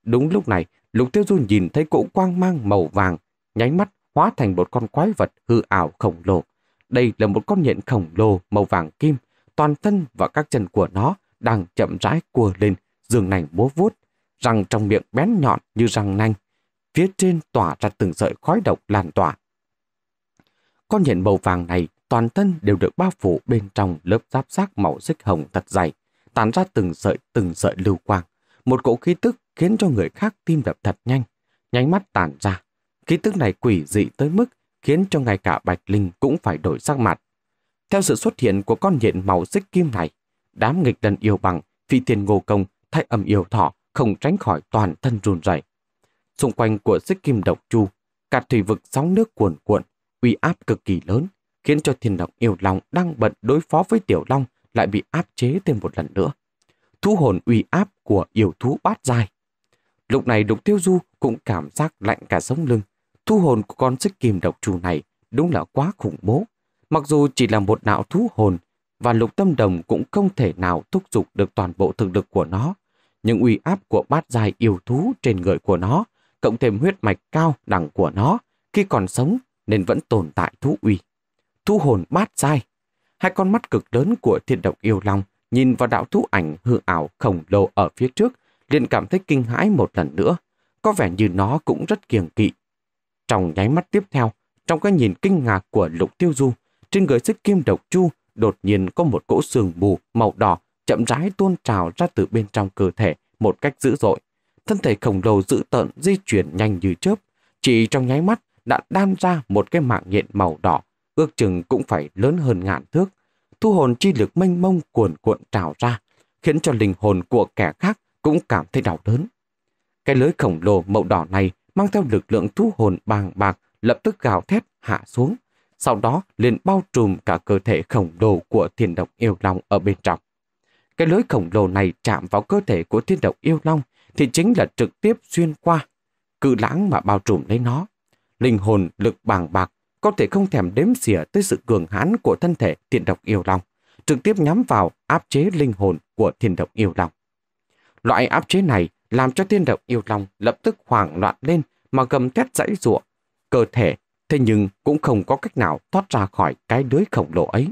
Đúng lúc này, lục tiêu du nhìn thấy cỗ quang mang màu vàng, nháy mắt hóa thành một con quái vật hư ảo khổng lồ. Đây là một con nhện khổng lồ màu vàng kim, toàn thân và các chân của nó đang chậm rãi cua lên, dường nành múa vuốt, răng trong miệng bén nhọn như răng nanh. Phía trên tỏa ra từng sợi khói độc lan tỏa, con nhện màu vàng này toàn thân đều được bao phủ bên trong lớp giáp xác màu xích hồng thật dày, tản ra từng sợi từng sợi lưu quang. Một cỗ khí tức khiến cho người khác tim đập thật nhanh, nhánh mắt tản ra. Khí tức này quỷ dị tới mức khiến cho ngay cả Bạch Linh cũng phải đổi sắc mặt. Theo sự xuất hiện của con nhện màu xích kim này, đám nghịch đần yêu bằng, phi tiền ngô công, thay âm yêu thọ không tránh khỏi toàn thân run rẩy. Xung quanh của xích kim độc chu, cả thủy vực sóng nước cuồn cuộn, uy áp cực kỳ lớn, khiến cho thiên động yêu lòng đang bận đối phó với tiểu long lại bị áp chế thêm một lần nữa. Thu hồn uy áp của yêu thú bát dài. Lúc này đục tiêu du cũng cảm giác lạnh cả sống lưng. Thu hồn của con xích kim độc trù này đúng là quá khủng bố. Mặc dù chỉ là một não thú hồn và lục tâm đồng cũng không thể nào thúc giục được toàn bộ thực lực của nó. Nhưng uy áp của bát dài yêu thú trên người của nó, cộng thêm huyết mạch cao đẳng của nó, khi còn sống nên vẫn tồn tại thú uy. Thu hồn bát dai, hai con mắt cực lớn của thiên độc yêu long nhìn vào đạo thú ảnh hư ảo khổng lồ ở phía trước, liền cảm thấy kinh hãi một lần nữa. Có vẻ như nó cũng rất kiêng kỵ. Trong nháy mắt tiếp theo, trong cái nhìn kinh ngạc của lục tiêu du, trên người xích kim độc chu đột nhiên có một cỗ sương mù màu đỏ chậm rãi tuôn trào ra từ bên trong cơ thể một cách dữ dội. Thân thể khổng lồ dữ tợn di chuyển nhanh như chớp, chỉ trong nháy mắt đã đan ra một cái mạng nhện màu đỏ, ước chừng cũng phải lớn hơn ngàn thước. Thu hồn chi lực mênh mông cuồn cuộn trào ra, khiến cho linh hồn của kẻ khác cũng cảm thấy đau đớn. Cái lưới khổng lồ màu đỏ này mang theo lực lượng thu hồn bàng bạc lập tức gào thét hạ xuống, sau đó liền bao trùm cả cơ thể khổng lồ của thiên độc yêu long ở bên trong. Cái lưới khổng lồ này chạm vào cơ thể của thiên độc yêu long thì chính là trực tiếp xuyên qua cự lãng mà bao trùm lấy nó. Linh hồn lực bàng bạc, có thể không thèm đếm xỉa tới sự cường hãn của thân thể thiền độc yêu long, trực tiếp nhắm vào áp chế linh hồn của thiền độc yêu long. Loại áp chế này làm cho thiên độc yêu long lập tức hoảng loạn lên mà gầm thét dãy ruộng, cơ thể, thế nhưng cũng không có cách nào thoát ra khỏi cái lưới khổng lồ ấy.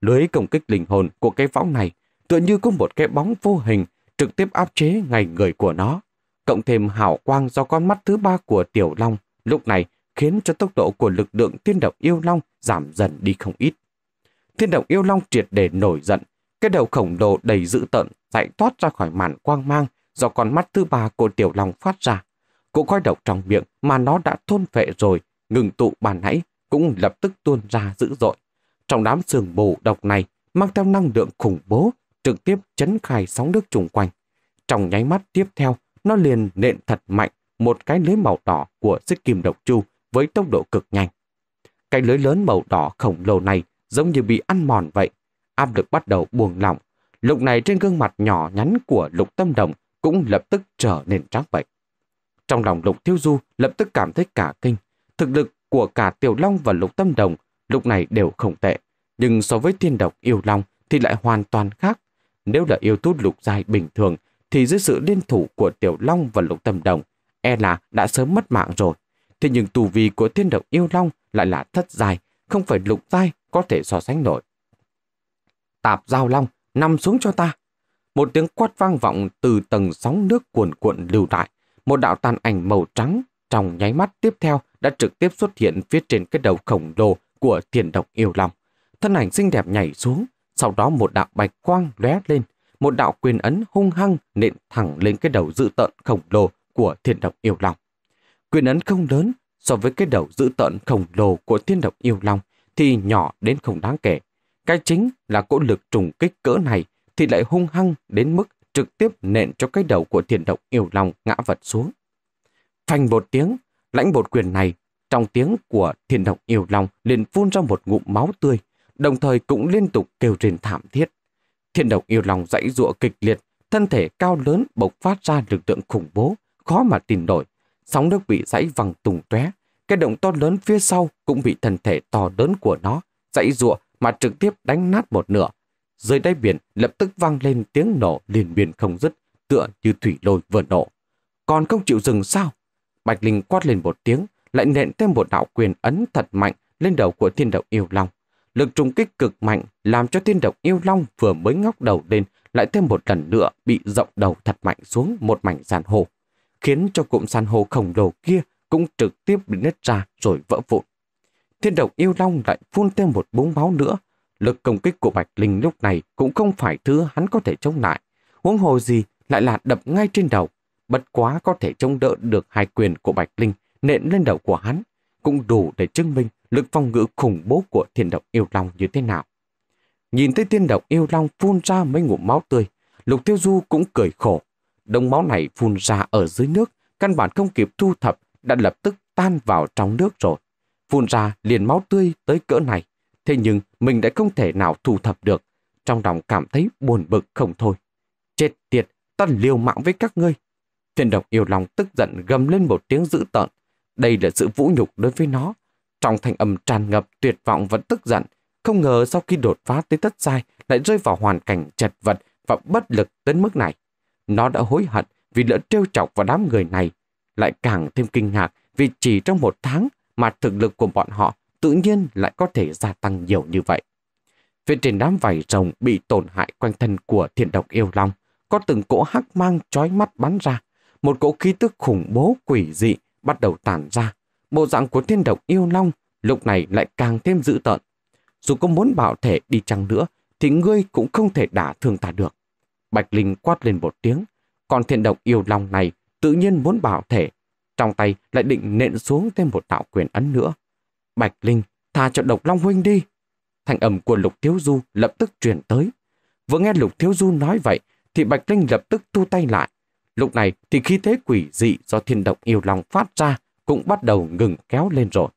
Lưới công kích linh hồn của cái võng này tựa như có một cái bóng vô hình trực tiếp áp chế ngay người của nó. Cộng thêm hào quang do con mắt thứ ba của tiểu long lúc này khiến cho tốc độ của lực lượng thiên động yêu long giảm dần đi không ít. Thiên động yêu long triệt để nổi giận, cái đầu khổng lồ đầy dữ tợn chạy thoát ra khỏi màn quang mang do con mắt thứ ba của tiểu long phát ra. Cụ coi độc trong miệng mà nó đã thôn phệ rồi, ngừng tụ bàn nãy cũng lập tức tuôn ra dữ dội. Trong đám sương mù độc này mang theo năng lượng khủng bố, trực tiếp chấn khai sóng nước chung quanh. Trong nháy mắt tiếp theo, nó liền nện thật mạnh một cái lưới màu đỏ của xích kim độc chu với tốc độ cực nhanh. Cái lưới lớn màu đỏ khổng lồ này giống như bị ăn mòn vậy. Áp lực bắt đầu buông lỏng. Lúc này trên gương mặt nhỏ nhắn của Lục Tâm Đồng cũng lập tức trở nên trắng bệnh. Trong lòng Lục Thiêu Du lập tức cảm thấy cả kinh. Thực lực của cả Tiểu Long và Lục Tâm Đồng lúc này đều không tệ. Nhưng so với thiên độc yêu long thì lại hoàn toàn khác. Nếu là yêu tút lục dài bình thường thì dưới sự liên thủ của Tiểu Long và Lục Tâm Đồng e là đã sớm mất mạng rồi. Thế nhưng tù vi của thiên độc yêu long lại là thất dài, không phải lục dai có thể so sánh nổi. Tạp giao long, nằm xuống cho ta. Một tiếng quát vang vọng từ tầng sóng nước cuồn cuộn lưu lại. Một đạo tàn ảnh màu trắng trong nháy mắt tiếp theo đã trực tiếp xuất hiện phía trên cái đầu khổng lồ của Thiên độc yêu long. Thân ảnh xinh đẹp nhảy xuống, sau đó một đạo bạch quang lóe lên, một đạo quyền ấn hung hăng nện thẳng lên cái đầu dự tợn khổng lồ của Thiên độc yêu long. Quyền ấn không lớn, so với cái đầu dữ tợn khổng lồ của thiên động yêu long thì nhỏ đến không đáng kể. Cái chính là cỗ lực trùng kích cỡ này thì lại hung hăng đến mức trực tiếp nện cho cái đầu của thiên động yêu long ngã vật xuống. Phanh một tiếng, lãnh bột quyền này trong tiếng của thiên động yêu long liền phun ra một ngụm máu tươi, đồng thời cũng liên tục kêu rền thảm thiết. Thiên động yêu long dãy giụa kịch liệt, thân thể cao lớn bộc phát ra lực lượng khủng bố, khó mà tìm nổi. Sóng nước bị dãy văng tung tóe, cái động to lớn phía sau cũng bị thân thể to lớn của nó dãy giụa mà trực tiếp đánh nát một nửa. Dưới đáy biển lập tức vang lên tiếng nổ liền miên không dứt, tựa như thủy lôi vừa nổ. Còn không chịu dừng sao? Bạch Linh quát lên một tiếng, lại nện thêm một đạo quyền ấn thật mạnh lên đầu của thiên động yêu long. Lực trùng kích cực mạnh làm cho thiên động yêu long vừa mới ngóc đầu lên lại thêm một lần nữa bị rộng đầu thật mạnh xuống một mảnh giàn hồ khiến cho cụm san hô khổng lồ kia cũng trực tiếp bị nứt ra rồi vỡ vụn. Thiên độc yêu long lại phun thêm một búng máu nữa. Lực công kích của Bạch Linh lúc này cũng không phải thứ hắn có thể chống lại. Huống hồ gì lại là đập ngay trên đầu. Bất quá có thể chống đỡ được hai quyền của Bạch Linh nện lên đầu của hắn. Cũng đủ để chứng minh lực phòng ngự khủng bố của thiên độc yêu long như thế nào. Nhìn thấy thiên độc yêu long phun ra mấy ngụm máu tươi. Lục Tiêu Du cũng cười khổ, Đống máu này phun ra ở dưới nước, căn bản không kịp thu thập, đã lập tức tan vào trong nước rồi. Phun ra liền máu tươi tới cỡ này, thế nhưng mình đã không thể nào thu thập được. Trong lòng cảm thấy buồn bực không thôi. Chết tiệt, ta liều mạng với các ngươi. Thiên độc yêu lòng tức giận gầm lên một tiếng dữ tợn. Đây là sự vũ nhục đối với nó. Trong thanh âm tràn ngập tuyệt vọng vẫn tức giận, không ngờ sau khi đột phá tới tất sai lại rơi vào hoàn cảnh chật vật và bất lực đến mức này. Nó đã hối hận vì lỡ trêu chọc vào đám người này, lại càng thêm kinh ngạc vì chỉ trong một tháng mà thực lực của bọn họ tự nhiên lại có thể gia tăng nhiều như vậy. Phía trên đám vảy rồng bị tổn hại quanh thân của thiền độc yêu long, có từng cỗ hắc mang trói mắt bắn ra, một cỗ khí tức khủng bố quỷ dị bắt đầu tản ra. Bộ dạng của thiên độc yêu long lúc này lại càng thêm dữ tợn. Dù có muốn bảo thể đi chăng nữa, thì ngươi cũng không thể đả thương ta được. Bạch Linh quát lên một tiếng, còn thiện động yêu lòng này tự nhiên muốn bảo thể, trong tay lại định nện xuống thêm một tạo quyền ấn nữa. Bạch Linh, tha cho độc Long Huynh đi. Thành âm của Lục Thiếu Du lập tức truyền tới. Vừa nghe Lục Thiếu Du nói vậy, thì Bạch Linh lập tức tu tay lại. Lúc này thì khí thế quỷ dị do thiên động yêu lòng phát ra cũng bắt đầu ngừng kéo lên rồi.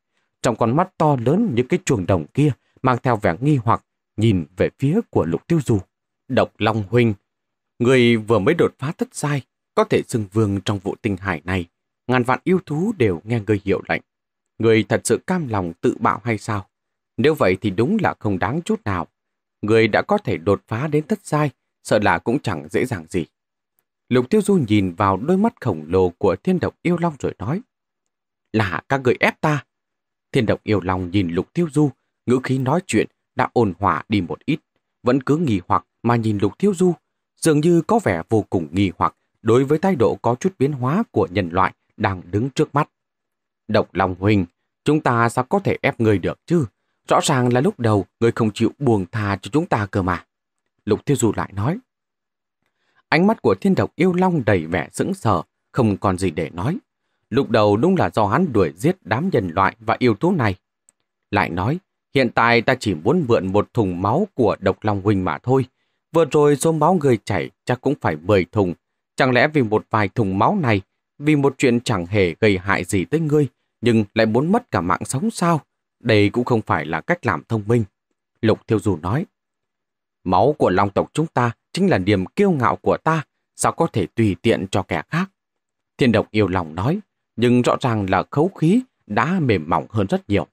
Trong con mắt to lớn như cái chuồng đồng kia mang theo vẻ nghi hoặc nhìn về phía của Lục Thiếu Du. Độc Long Huynh Người vừa mới đột phá thất sai, có thể xưng vương trong vụ tinh hải này. Ngàn vạn yêu thú đều nghe người hiểu lệnh. Người thật sự cam lòng tự bạo hay sao? Nếu vậy thì đúng là không đáng chút nào. Người đã có thể đột phá đến thất sai, sợ là cũng chẳng dễ dàng gì. Lục Tiêu Du nhìn vào đôi mắt khổng lồ của thiên độc yêu long rồi nói. Là các người ép ta. Thiên độc yêu long nhìn Lục Tiêu Du, ngữ khí nói chuyện đã ổn hòa đi một ít, vẫn cứ nghỉ hoặc mà nhìn Lục Tiêu Du dường như có vẻ vô cùng nghi hoặc đối với thái độ có chút biến hóa của nhân loại đang đứng trước mắt. Độc lòng huynh, chúng ta sao có thể ép người được chứ? Rõ ràng là lúc đầu người không chịu buồn tha cho chúng ta cơ mà. Lục Thiên Du lại nói. Ánh mắt của thiên độc yêu long đầy vẻ sững sờ, không còn gì để nói. Lúc đầu đúng là do hắn đuổi giết đám nhân loại và yêu thú này. Lại nói, hiện tại ta chỉ muốn mượn một thùng máu của độc long huynh mà thôi, Vừa rồi số máu người chảy chắc cũng phải 10 thùng. Chẳng lẽ vì một vài thùng máu này, vì một chuyện chẳng hề gây hại gì tới ngươi, nhưng lại muốn mất cả mạng sống sao? Đây cũng không phải là cách làm thông minh. Lục Thiêu Dù nói, máu của long tộc chúng ta chính là niềm kiêu ngạo của ta, sao có thể tùy tiện cho kẻ khác? Thiên độc yêu lòng nói, nhưng rõ ràng là khấu khí đã mềm mỏng hơn rất nhiều.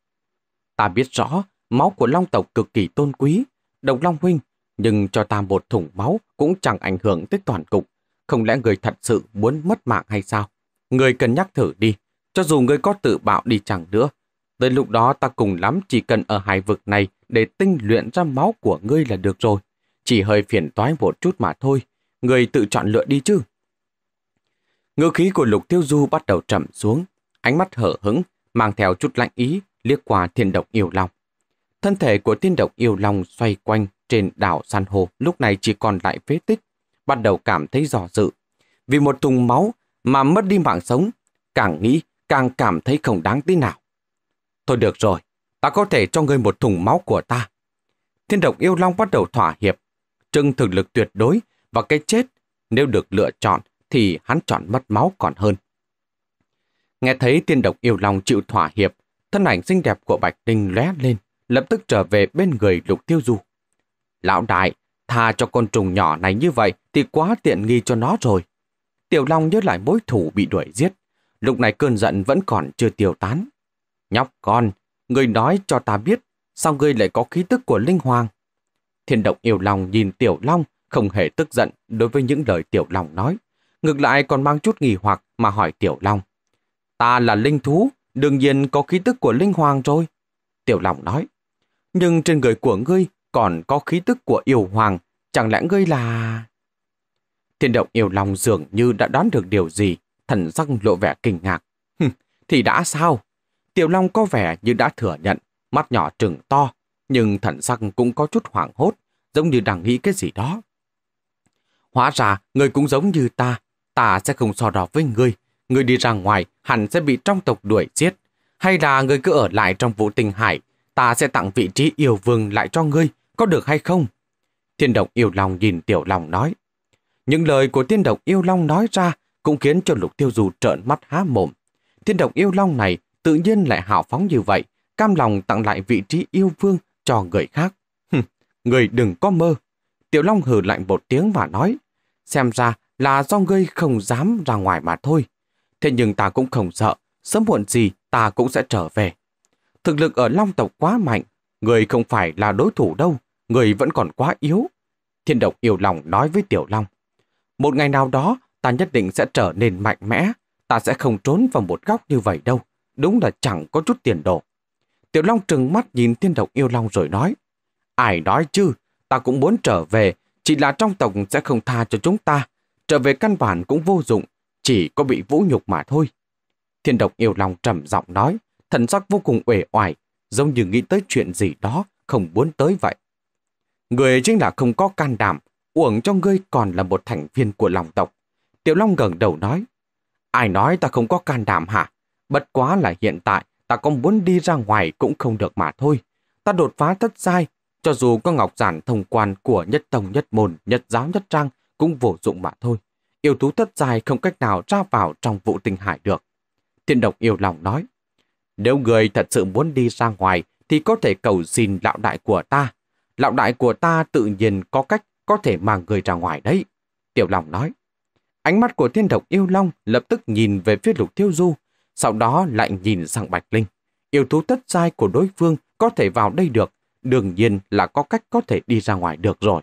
Ta biết rõ, máu của long tộc cực kỳ tôn quý, đồng long huynh nhưng cho ta một thủng máu cũng chẳng ảnh hưởng tới toàn cục. Không lẽ người thật sự muốn mất mạng hay sao? Người cần nhắc thử đi, cho dù người có tự bạo đi chẳng nữa. Tới lúc đó ta cùng lắm chỉ cần ở hải vực này để tinh luyện ra máu của ngươi là được rồi. Chỉ hơi phiền toái một chút mà thôi, người tự chọn lựa đi chứ. ngư khí của Lục Tiêu Du bắt đầu chậm xuống, ánh mắt hở hững, mang theo chút lạnh ý, liếc qua thiên độc yêu lòng. Thân thể của tiên độc yêu long xoay quanh trên đảo san hô lúc này chỉ còn lại phế tích, bắt đầu cảm thấy dò dự. Vì một thùng máu mà mất đi mạng sống, càng nghĩ càng cảm thấy không đáng tí nào. Thôi được rồi, ta có thể cho ngươi một thùng máu của ta. Thiên độc yêu long bắt đầu thỏa hiệp, trưng thực lực tuyệt đối và cái chết nếu được lựa chọn thì hắn chọn mất máu còn hơn. Nghe thấy tiên độc yêu long chịu thỏa hiệp, thân ảnh xinh đẹp của Bạch Tinh lóe lên, lập tức trở về bên người lục tiêu du. Lão đại, tha cho con trùng nhỏ này như vậy thì quá tiện nghi cho nó rồi. Tiểu Long nhớ lại mối thủ bị đuổi giết. Lúc này cơn giận vẫn còn chưa tiêu tán. Nhóc con, người nói cho ta biết, sao ngươi lại có khí tức của Linh Hoàng? Thiên động yêu lòng nhìn Tiểu Long, không hề tức giận đối với những lời Tiểu Long nói. Ngược lại còn mang chút nghỉ hoặc mà hỏi Tiểu Long. Ta là linh thú, đương nhiên có khí tức của Linh Hoàng rồi. Tiểu Long nói, nhưng trên người của ngươi còn có khí tức của yêu hoàng, chẳng lẽ ngươi là... Thiên động yêu lòng dường như đã đoán được điều gì, thần sắc lộ vẻ kinh ngạc. thì đã sao? Tiểu Long có vẻ như đã thừa nhận, mắt nhỏ trừng to, nhưng thần sắc cũng có chút hoảng hốt, giống như đang nghĩ cái gì đó. Hóa ra, ngươi cũng giống như ta, ta sẽ không so đo với ngươi. Ngươi đi ra ngoài, hẳn sẽ bị trong tộc đuổi giết. Hay là ngươi cứ ở lại trong vũ tình hải, ta sẽ tặng vị trí yêu vương lại cho ngươi, có được hay không? Thiên động yêu lòng nhìn tiểu lòng nói. Những lời của thiên động yêu long nói ra cũng khiến cho lục tiêu dù trợn mắt há mồm. Thiên động yêu long này tự nhiên lại hào phóng như vậy, cam lòng tặng lại vị trí yêu vương cho người khác. người đừng có mơ. Tiểu long hừ lạnh một tiếng và nói, xem ra là do ngươi không dám ra ngoài mà thôi. Thế nhưng ta cũng không sợ, sớm muộn gì ta cũng sẽ trở về. Thực lực ở Long tộc quá mạnh, người không phải là đối thủ đâu, người vẫn còn quá yếu. Thiên độc yêu lòng nói với Tiểu Long. Một ngày nào đó, ta nhất định sẽ trở nên mạnh mẽ, ta sẽ không trốn vào một góc như vậy đâu, đúng là chẳng có chút tiền đồ. Tiểu Long trừng mắt nhìn thiên độc yêu Long rồi nói, ai nói chứ, ta cũng muốn trở về, chỉ là trong tộc sẽ không tha cho chúng ta, trở về căn bản cũng vô dụng, chỉ có bị vũ nhục mà thôi. Thiên độc yêu Long trầm giọng nói, thần sắc vô cùng uể oải, giống như nghĩ tới chuyện gì đó không muốn tới vậy. Người chính là không có can đảm, uổng cho ngươi còn là một thành viên của lòng tộc. Tiểu Long gần đầu nói, ai nói ta không có can đảm hả? Bất quá là hiện tại, ta có muốn đi ra ngoài cũng không được mà thôi. Ta đột phá thất sai, cho dù có ngọc giản thông quan của nhất tông nhất môn, nhất giáo nhất trang cũng vô dụng mà thôi. Yêu thú thất sai không cách nào ra vào trong vụ tình hải được. Thiên độc yêu lòng nói, nếu người thật sự muốn đi ra ngoài thì có thể cầu xin lão đại của ta. Lão đại của ta tự nhiên có cách có thể mang người ra ngoài đấy. Tiểu Long nói. Ánh mắt của thiên độc yêu Long lập tức nhìn về phía lục thiêu du, sau đó lại nhìn sang Bạch Linh. Yêu thú tất sai của đối phương có thể vào đây được, đương nhiên là có cách có thể đi ra ngoài được rồi.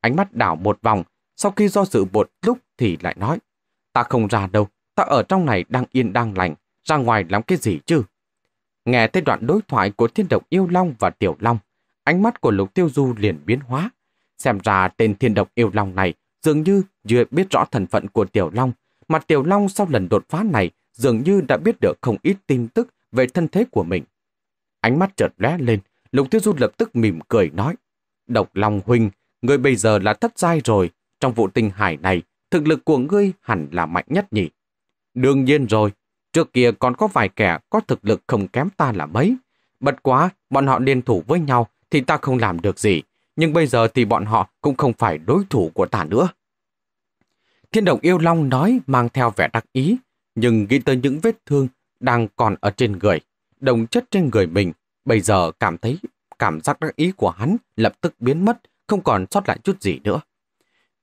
Ánh mắt đảo một vòng, sau khi do sự bột lúc thì lại nói, ta không ra đâu, ta ở trong này đang yên đang lành, ra ngoài làm cái gì chứ? Nghe tới đoạn đối thoại của thiên độc yêu long và tiểu long, ánh mắt của lục tiêu du liền biến hóa. Xem ra tên thiên độc yêu long này dường như vừa biết rõ thần phận của tiểu long, mà tiểu long sau lần đột phá này dường như đã biết được không ít tin tức về thân thế của mình. Ánh mắt chợt lóe lên, lục tiêu du lập tức mỉm cười nói, độc long huynh, ngươi bây giờ là thất giai rồi, trong vụ tình hải này, thực lực của ngươi hẳn là mạnh nhất nhỉ. Đương nhiên rồi, Trước kia còn có vài kẻ có thực lực không kém ta là mấy. Bất quá, bọn họ liên thủ với nhau thì ta không làm được gì, nhưng bây giờ thì bọn họ cũng không phải đối thủ của ta nữa. Thiên Đồng yêu long nói mang theo vẻ đắc ý, nhưng ghi tới những vết thương đang còn ở trên người, đồng chất trên người mình, bây giờ cảm thấy cảm giác đắc ý của hắn lập tức biến mất, không còn sót lại chút gì nữa.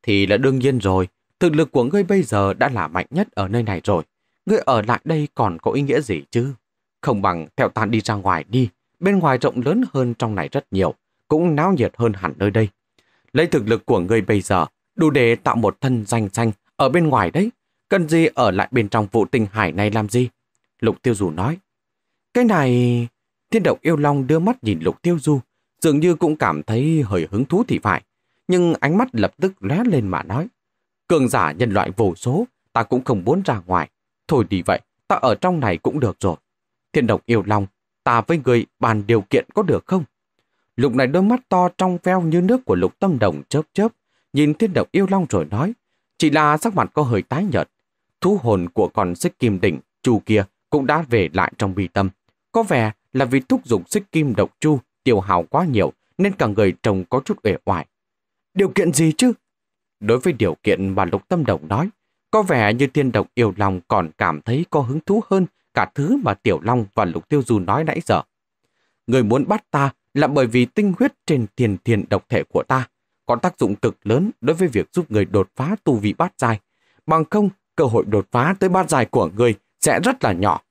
Thì là đương nhiên rồi, thực lực của ngươi bây giờ đã là mạnh nhất ở nơi này rồi người ở lại đây còn có ý nghĩa gì chứ? Không bằng theo tàn đi ra ngoài đi, bên ngoài rộng lớn hơn trong này rất nhiều, cũng náo nhiệt hơn hẳn nơi đây. Lấy thực lực của người bây giờ, đủ để tạo một thân danh danh ở bên ngoài đấy. Cần gì ở lại bên trong vụ tình hải này làm gì? Lục Tiêu Du nói. Cái này... Thiên động yêu long đưa mắt nhìn Lục Tiêu Du, dường như cũng cảm thấy hơi hứng thú thì phải. Nhưng ánh mắt lập tức lóe lên mà nói. Cường giả nhân loại vô số, ta cũng không muốn ra ngoài, Thôi đi vậy, ta ở trong này cũng được rồi. Thiên đồng yêu lòng, ta với người bàn điều kiện có được không? lục này đôi mắt to trong veo như nước của lục tâm đồng chớp chớp, nhìn thiên động yêu long rồi nói, chỉ là sắc mặt có hơi tái nhợt. Thú hồn của con xích kim đỉnh, chu kia cũng đã về lại trong bi tâm. Có vẻ là vì thúc dụng xích kim độc chu tiêu hào quá nhiều nên cả người trông có chút uể oải. Điều kiện gì chứ? Đối với điều kiện mà lục tâm đồng nói, có vẻ như thiên độc yêu lòng còn cảm thấy có hứng thú hơn cả thứ mà Tiểu Long và Lục Tiêu Du nói nãy giờ. Người muốn bắt ta là bởi vì tinh huyết trên thiền thiền độc thể của ta có tác dụng cực lớn đối với việc giúp người đột phá tu vị bát dài. Bằng không, cơ hội đột phá tới bát dài của người sẽ rất là nhỏ.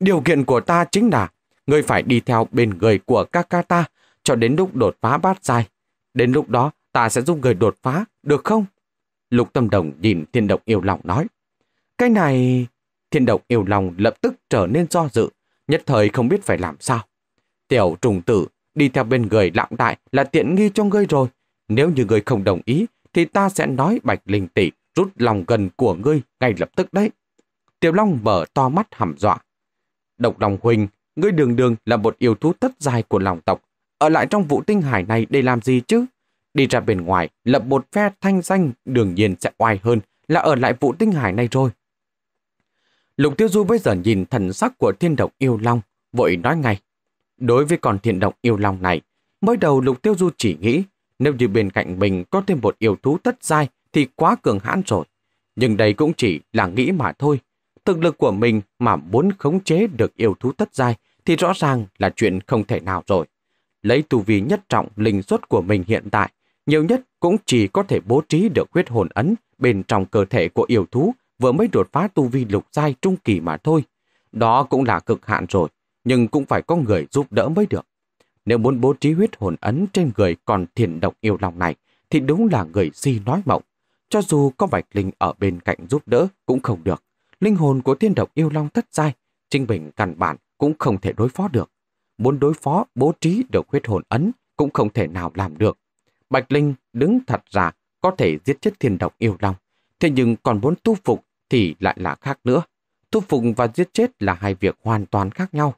Điều kiện của ta chính là người phải đi theo bên người của Kakata cho đến lúc đột phá bát dài. Đến lúc đó, ta sẽ giúp người đột phá, được không? Lục Tâm Đồng nhìn Thiên Độc Yêu Long nói. Cái này... Thiên Độc Yêu Long lập tức trở nên do dự, nhất thời không biết phải làm sao. Tiểu trùng tử đi theo bên người lão đại là tiện nghi cho ngươi rồi. Nếu như ngươi không đồng ý, thì ta sẽ nói bạch linh tỷ rút lòng gần của ngươi ngay lập tức đấy. Tiểu Long mở to mắt hàm dọa. Độc Long Huynh, ngươi đường đường là một yêu thú thất dài của lòng tộc. Ở lại trong vụ tinh hải này để làm gì chứ? Đi ra bên ngoài, lập một phe thanh danh đương nhiên sẽ oai hơn là ở lại vụ tinh hải này rồi. Lục Tiêu Du bây giờ nhìn thần sắc của thiên độc yêu long, vội nói ngay. Đối với con thiên độc yêu long này, mới đầu Lục Tiêu Du chỉ nghĩ nếu như bên cạnh mình có thêm một yêu thú tất dai thì quá cường hãn rồi. Nhưng đây cũng chỉ là nghĩ mà thôi. Thực lực của mình mà muốn khống chế được yêu thú tất dai thì rõ ràng là chuyện không thể nào rồi. Lấy tu vi nhất trọng linh suất của mình hiện tại nhiều nhất cũng chỉ có thể bố trí được huyết hồn ấn bên trong cơ thể của yêu thú vừa mới đột phá tu vi lục giai trung kỳ mà thôi. Đó cũng là cực hạn rồi, nhưng cũng phải có người giúp đỡ mới được. Nếu muốn bố trí huyết hồn ấn trên người còn thiền độc yêu lòng này, thì đúng là người si nói mộng. Cho dù có Bạch Linh ở bên cạnh giúp đỡ cũng không được. Linh hồn của thiên độc yêu long thất giai, Trinh Bình căn bản cũng không thể đối phó được. Muốn đối phó bố trí được huyết hồn ấn cũng không thể nào làm được Bạch Linh đứng thật ra có thể giết chết thiên độc yêu long, thế nhưng còn muốn tu phục thì lại là khác nữa. Tu phục và giết chết là hai việc hoàn toàn khác nhau.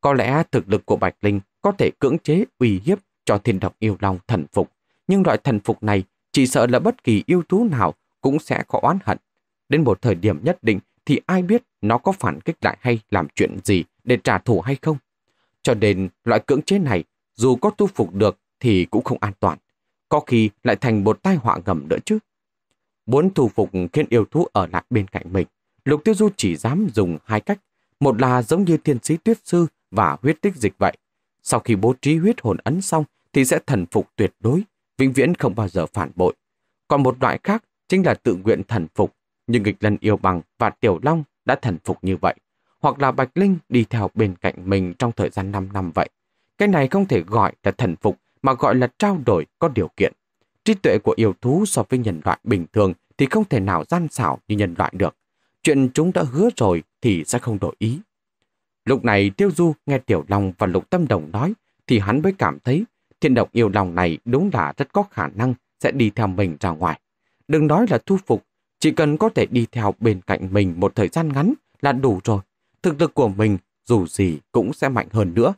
Có lẽ thực lực của Bạch Linh có thể cưỡng chế uy hiếp cho thiên độc yêu long thần phục, nhưng loại thần phục này chỉ sợ là bất kỳ yêu thú nào cũng sẽ có oán hận. Đến một thời điểm nhất định thì ai biết nó có phản kích lại hay làm chuyện gì để trả thù hay không. Cho nên loại cưỡng chế này dù có tu phục được thì cũng không an toàn có khi lại thành một tai họa ngầm nữa chứ. Muốn thu phục khiến yêu thú ở lại bên cạnh mình, Lục Tiêu Du chỉ dám dùng hai cách. Một là giống như thiên sĩ tuyết sư và huyết tích dịch vậy. Sau khi bố trí huyết hồn ấn xong thì sẽ thần phục tuyệt đối, vĩnh viễn không bao giờ phản bội. Còn một loại khác chính là tự nguyện thần phục, nhưng nghịch lần yêu bằng và tiểu long đã thần phục như vậy. Hoặc là Bạch Linh đi theo bên cạnh mình trong thời gian 5 năm vậy. Cái này không thể gọi là thần phục mà gọi là trao đổi có điều kiện. Trí tuệ của yêu thú so với nhân loại bình thường thì không thể nào gian xảo như nhân loại được. Chuyện chúng đã hứa rồi thì sẽ không đổi ý. Lúc này Tiêu Du nghe Tiểu Long và Lục Tâm Đồng nói thì hắn mới cảm thấy thiên độc yêu lòng này đúng là rất có khả năng sẽ đi theo mình ra ngoài. Đừng nói là thu phục, chỉ cần có thể đi theo bên cạnh mình một thời gian ngắn là đủ rồi. Thực lực của mình dù gì cũng sẽ mạnh hơn nữa.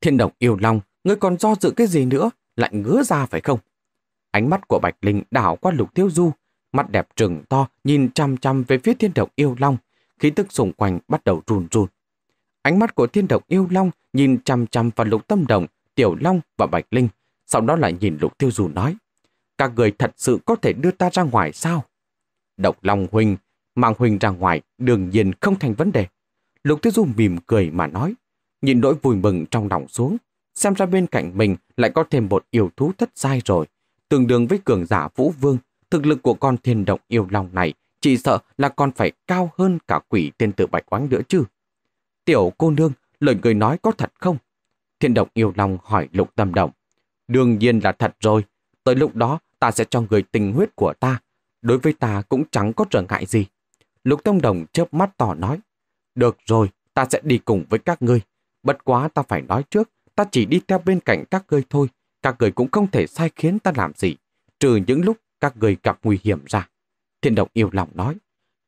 Thiên độc yêu long người còn do dự cái gì nữa, lại ngứa ra phải không? Ánh mắt của Bạch Linh đảo qua lục tiêu du, mắt đẹp trừng to nhìn chăm chăm về phía thiên động yêu long, khí tức xung quanh bắt đầu run run. Ánh mắt của thiên động yêu long nhìn chăm chăm vào lục tâm đồng, tiểu long và Bạch Linh, sau đó lại nhìn lục tiêu du nói, các người thật sự có thể đưa ta ra ngoài sao? Độc Long Huynh, mang Huynh ra ngoài đương nhiên không thành vấn đề. Lục Tiêu Du mỉm cười mà nói, nhìn nỗi vui mừng trong lòng xuống, xem ra bên cạnh mình lại có thêm một yêu thú thất sai rồi. Tương đương với cường giả Vũ Vương, thực lực của con thiên động yêu lòng này chỉ sợ là còn phải cao hơn cả quỷ tiên tử bạch oánh nữa chứ. Tiểu cô nương, lời người nói có thật không? Thiên động yêu lòng hỏi lục tâm động. Đương nhiên là thật rồi, tới lúc đó ta sẽ cho người tình huyết của ta. Đối với ta cũng chẳng có trở ngại gì. Lục tâm Đồng chớp mắt tỏ nói. Được rồi, ta sẽ đi cùng với các ngươi. Bất quá ta phải nói trước ta chỉ đi theo bên cạnh các người thôi, các người cũng không thể sai khiến ta làm gì, trừ những lúc các người gặp nguy hiểm ra. Thiên Động yêu lòng nói,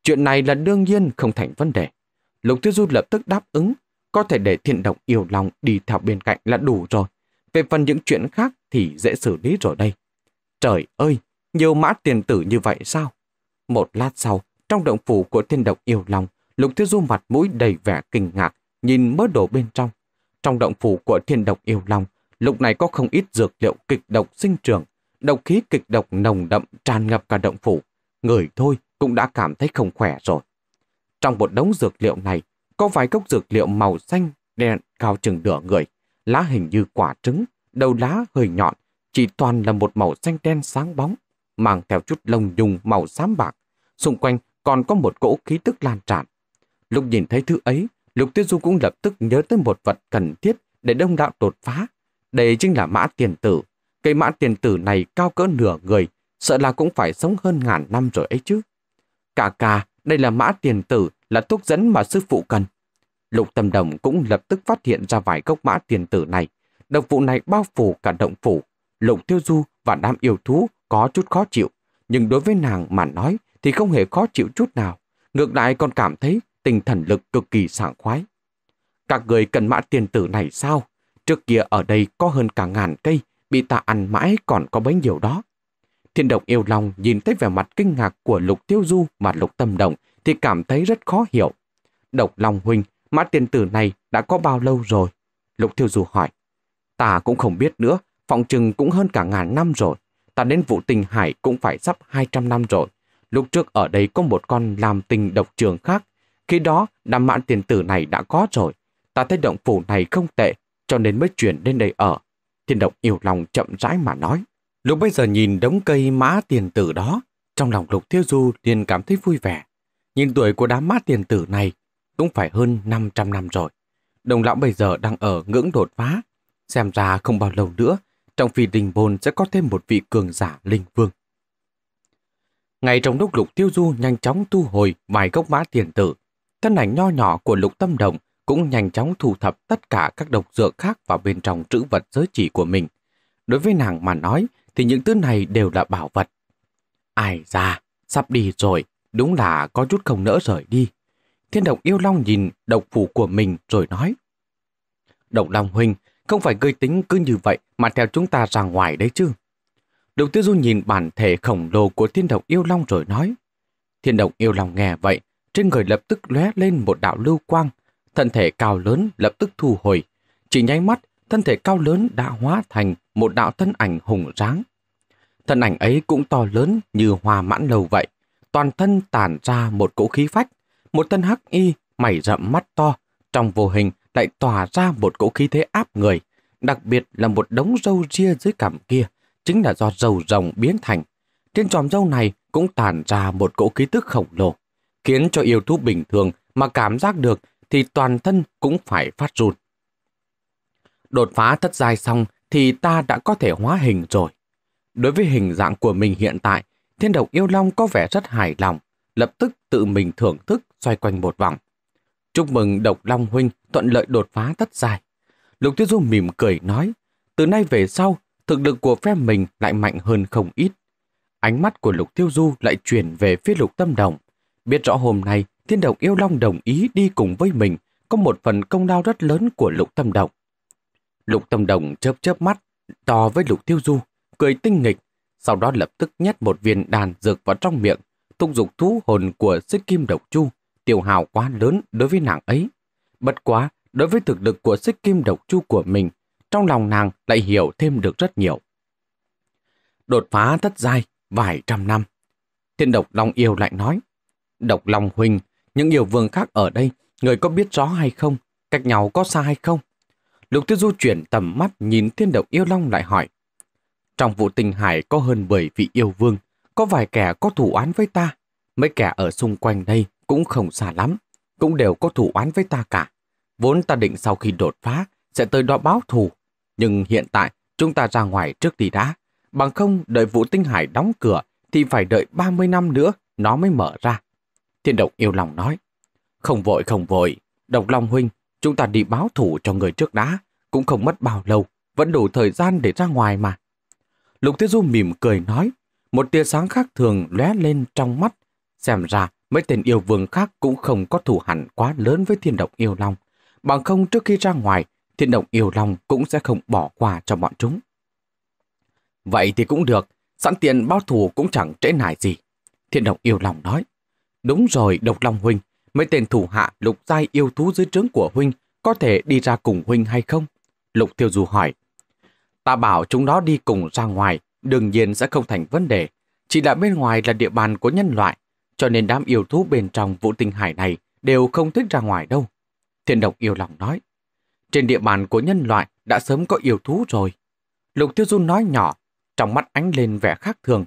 chuyện này là đương nhiên không thành vấn đề. Lục Tiêu Du lập tức đáp ứng, có thể để Thiên Động yêu lòng đi theo bên cạnh là đủ rồi. Về phần những chuyện khác thì dễ xử lý rồi đây. Trời ơi, nhiều mã tiền tử như vậy sao? Một lát sau, trong động phủ của Thiên Động yêu lòng, Lục Tiêu Du mặt mũi đầy vẻ kinh ngạc, nhìn mớ đồ bên trong. Trong động phủ của thiên độc yêu long, lúc này có không ít dược liệu kịch độc sinh trưởng, độc khí kịch độc nồng đậm tràn ngập cả động phủ. Người thôi cũng đã cảm thấy không khỏe rồi. Trong một đống dược liệu này, có vài gốc dược liệu màu xanh đen cao chừng nửa người, lá hình như quả trứng, đầu lá hơi nhọn, chỉ toàn là một màu xanh đen sáng bóng, mang theo chút lông nhung màu xám bạc. Xung quanh còn có một cỗ khí tức lan tràn. Lúc nhìn thấy thứ ấy, Lục Tiêu Du cũng lập tức nhớ tới một vật cần thiết để đông đạo đột phá. Đây chính là mã tiền tử. Cây mã tiền tử này cao cỡ nửa người, sợ là cũng phải sống hơn ngàn năm rồi ấy chứ. Cả cả, đây là mã tiền tử, là thuốc dẫn mà sư phụ cần. Lục Tâm Đồng cũng lập tức phát hiện ra vài gốc mã tiền tử này. Độc vụ này bao phủ cả động phủ. Lục Tiêu Du và đám yêu thú có chút khó chịu, nhưng đối với nàng mà nói thì không hề khó chịu chút nào. Ngược lại còn cảm thấy tinh thần lực cực kỳ sảng khoái. Các người cần mã tiền tử này sao? Trước kia ở đây có hơn cả ngàn cây, bị ta ăn mãi còn có bấy nhiêu đó. Thiên độc yêu lòng nhìn thấy vẻ mặt kinh ngạc của lục tiêu du và lục tâm động thì cảm thấy rất khó hiểu. Độc lòng huynh, mã tiền tử này đã có bao lâu rồi? Lục tiêu du hỏi. Ta cũng không biết nữa, phòng trừng cũng hơn cả ngàn năm rồi. Ta đến vụ tình hải cũng phải sắp 200 năm rồi. Lúc trước ở đây có một con làm tình độc trường khác, khi đó, đám mãn tiền tử này đã có rồi. Ta thấy động phủ này không tệ, cho nên mới chuyển đến đây ở. Thiên động yêu lòng chậm rãi mà nói. Lúc bây giờ nhìn đống cây mã tiền tử đó, trong lòng Lục Tiêu Du liền cảm thấy vui vẻ. Nhìn tuổi của đám mã tiền tử này cũng phải hơn 500 năm rồi. Đồng lão bây giờ đang ở ngưỡng đột phá. Xem ra không bao lâu nữa, trong phi đình bồn sẽ có thêm một vị cường giả linh vương. Ngay trong lúc Lục Tiêu Du nhanh chóng thu hồi vài gốc mã tiền tử, Thân ảnh nho nhỏ của lục tâm động cũng nhanh chóng thu thập tất cả các độc dược khác vào bên trong trữ vật giới chỉ của mình. Đối với nàng mà nói thì những thứ này đều là bảo vật. Ai ra, sắp đi rồi, đúng là có chút không nỡ rời đi. Thiên động yêu long nhìn độc phủ của mình rồi nói. độc long huynh, không phải gây tính cứ như vậy mà theo chúng ta ra ngoài đấy chứ. Độc tiêu du nhìn bản thể khổng lồ của thiên động yêu long rồi nói. Thiên động yêu long nghe vậy trên người lập tức lóe lên một đạo lưu quang, thân thể cao lớn lập tức thu hồi. Chỉ nháy mắt, thân thể cao lớn đã hóa thành một đạo thân ảnh hùng tráng. Thân ảnh ấy cũng to lớn như hòa mãn lầu vậy, toàn thân tản ra một cỗ khí phách, một thân hắc y mảy rậm mắt to, trong vô hình lại tỏa ra một cỗ khí thế áp người, đặc biệt là một đống râu ria dưới cằm kia, chính là do râu rồng biến thành. Trên tròm râu này cũng tản ra một cỗ khí tức khổng lồ khiến cho yêu thú bình thường mà cảm giác được thì toàn thân cũng phải phát run. Đột phá thất giai xong thì ta đã có thể hóa hình rồi. Đối với hình dạng của mình hiện tại, thiên độc yêu long có vẻ rất hài lòng, lập tức tự mình thưởng thức xoay quanh một vòng. Chúc mừng độc long huynh thuận lợi đột phá thất giai. Lục Tiêu Du mỉm cười nói, từ nay về sau, thực lực của phe mình lại mạnh hơn không ít. Ánh mắt của Lục Tiêu Du lại chuyển về phía Lục Tâm Đồng. Biết rõ hôm nay, Thiên Đồng Yêu Long đồng ý đi cùng với mình, có một phần công lao rất lớn của Lục Tâm Động. Lục Tâm đồng chớp chớp mắt, to với Lục Tiêu Du, cười tinh nghịch, sau đó lập tức nhét một viên đàn dược vào trong miệng, tung giục thú hồn của xích kim độc chu, tiểu hào quá lớn đối với nàng ấy. Bất quá, đối với thực lực của xích kim độc chu của mình, trong lòng nàng lại hiểu thêm được rất nhiều. Đột phá thất giai vài trăm năm. Thiên độc Long Yêu lại nói, Độc Long Huynh, những yêu vương khác ở đây, người có biết rõ hay không? Cách nhau có xa hay không? Lục Tiêu Du chuyển tầm mắt nhìn thiên độc yêu long lại hỏi. Trong vụ tình hải có hơn 10 vị yêu vương, có vài kẻ có thủ án với ta. Mấy kẻ ở xung quanh đây cũng không xa lắm, cũng đều có thủ án với ta cả. Vốn ta định sau khi đột phá sẽ tới đó báo thù. Nhưng hiện tại chúng ta ra ngoài trước đi đã. Bằng không đợi vụ tinh hải đóng cửa thì phải đợi 30 năm nữa nó mới mở ra. Thiên Động yêu lòng nói. Không vội, không vội. Độc Long Huynh, chúng ta đi báo thủ cho người trước đã. Cũng không mất bao lâu, vẫn đủ thời gian để ra ngoài mà. Lục Tiết Du mỉm cười nói. Một tia sáng khác thường lóe lên trong mắt. Xem ra, mấy tên yêu vương khác cũng không có thủ hẳn quá lớn với Thiên Động yêu long. Bằng không trước khi ra ngoài, Thiên Động yêu long cũng sẽ không bỏ qua cho bọn chúng. Vậy thì cũng được, sẵn tiền báo thù cũng chẳng trễ nải gì. Thiên Động yêu lòng nói. Đúng rồi, Độc Long Huynh, mấy tên thủ hạ lục giai yêu thú dưới trướng của Huynh có thể đi ra cùng Huynh hay không? Lục Tiêu Du hỏi. Ta bảo chúng nó đi cùng ra ngoài, đương nhiên sẽ không thành vấn đề. Chỉ là bên ngoài là địa bàn của nhân loại, cho nên đám yêu thú bên trong vũ tinh hải này đều không thích ra ngoài đâu. Thiên độc yêu lòng nói. Trên địa bàn của nhân loại đã sớm có yêu thú rồi. Lục Tiêu Du nói nhỏ, trong mắt ánh lên vẻ khác thường.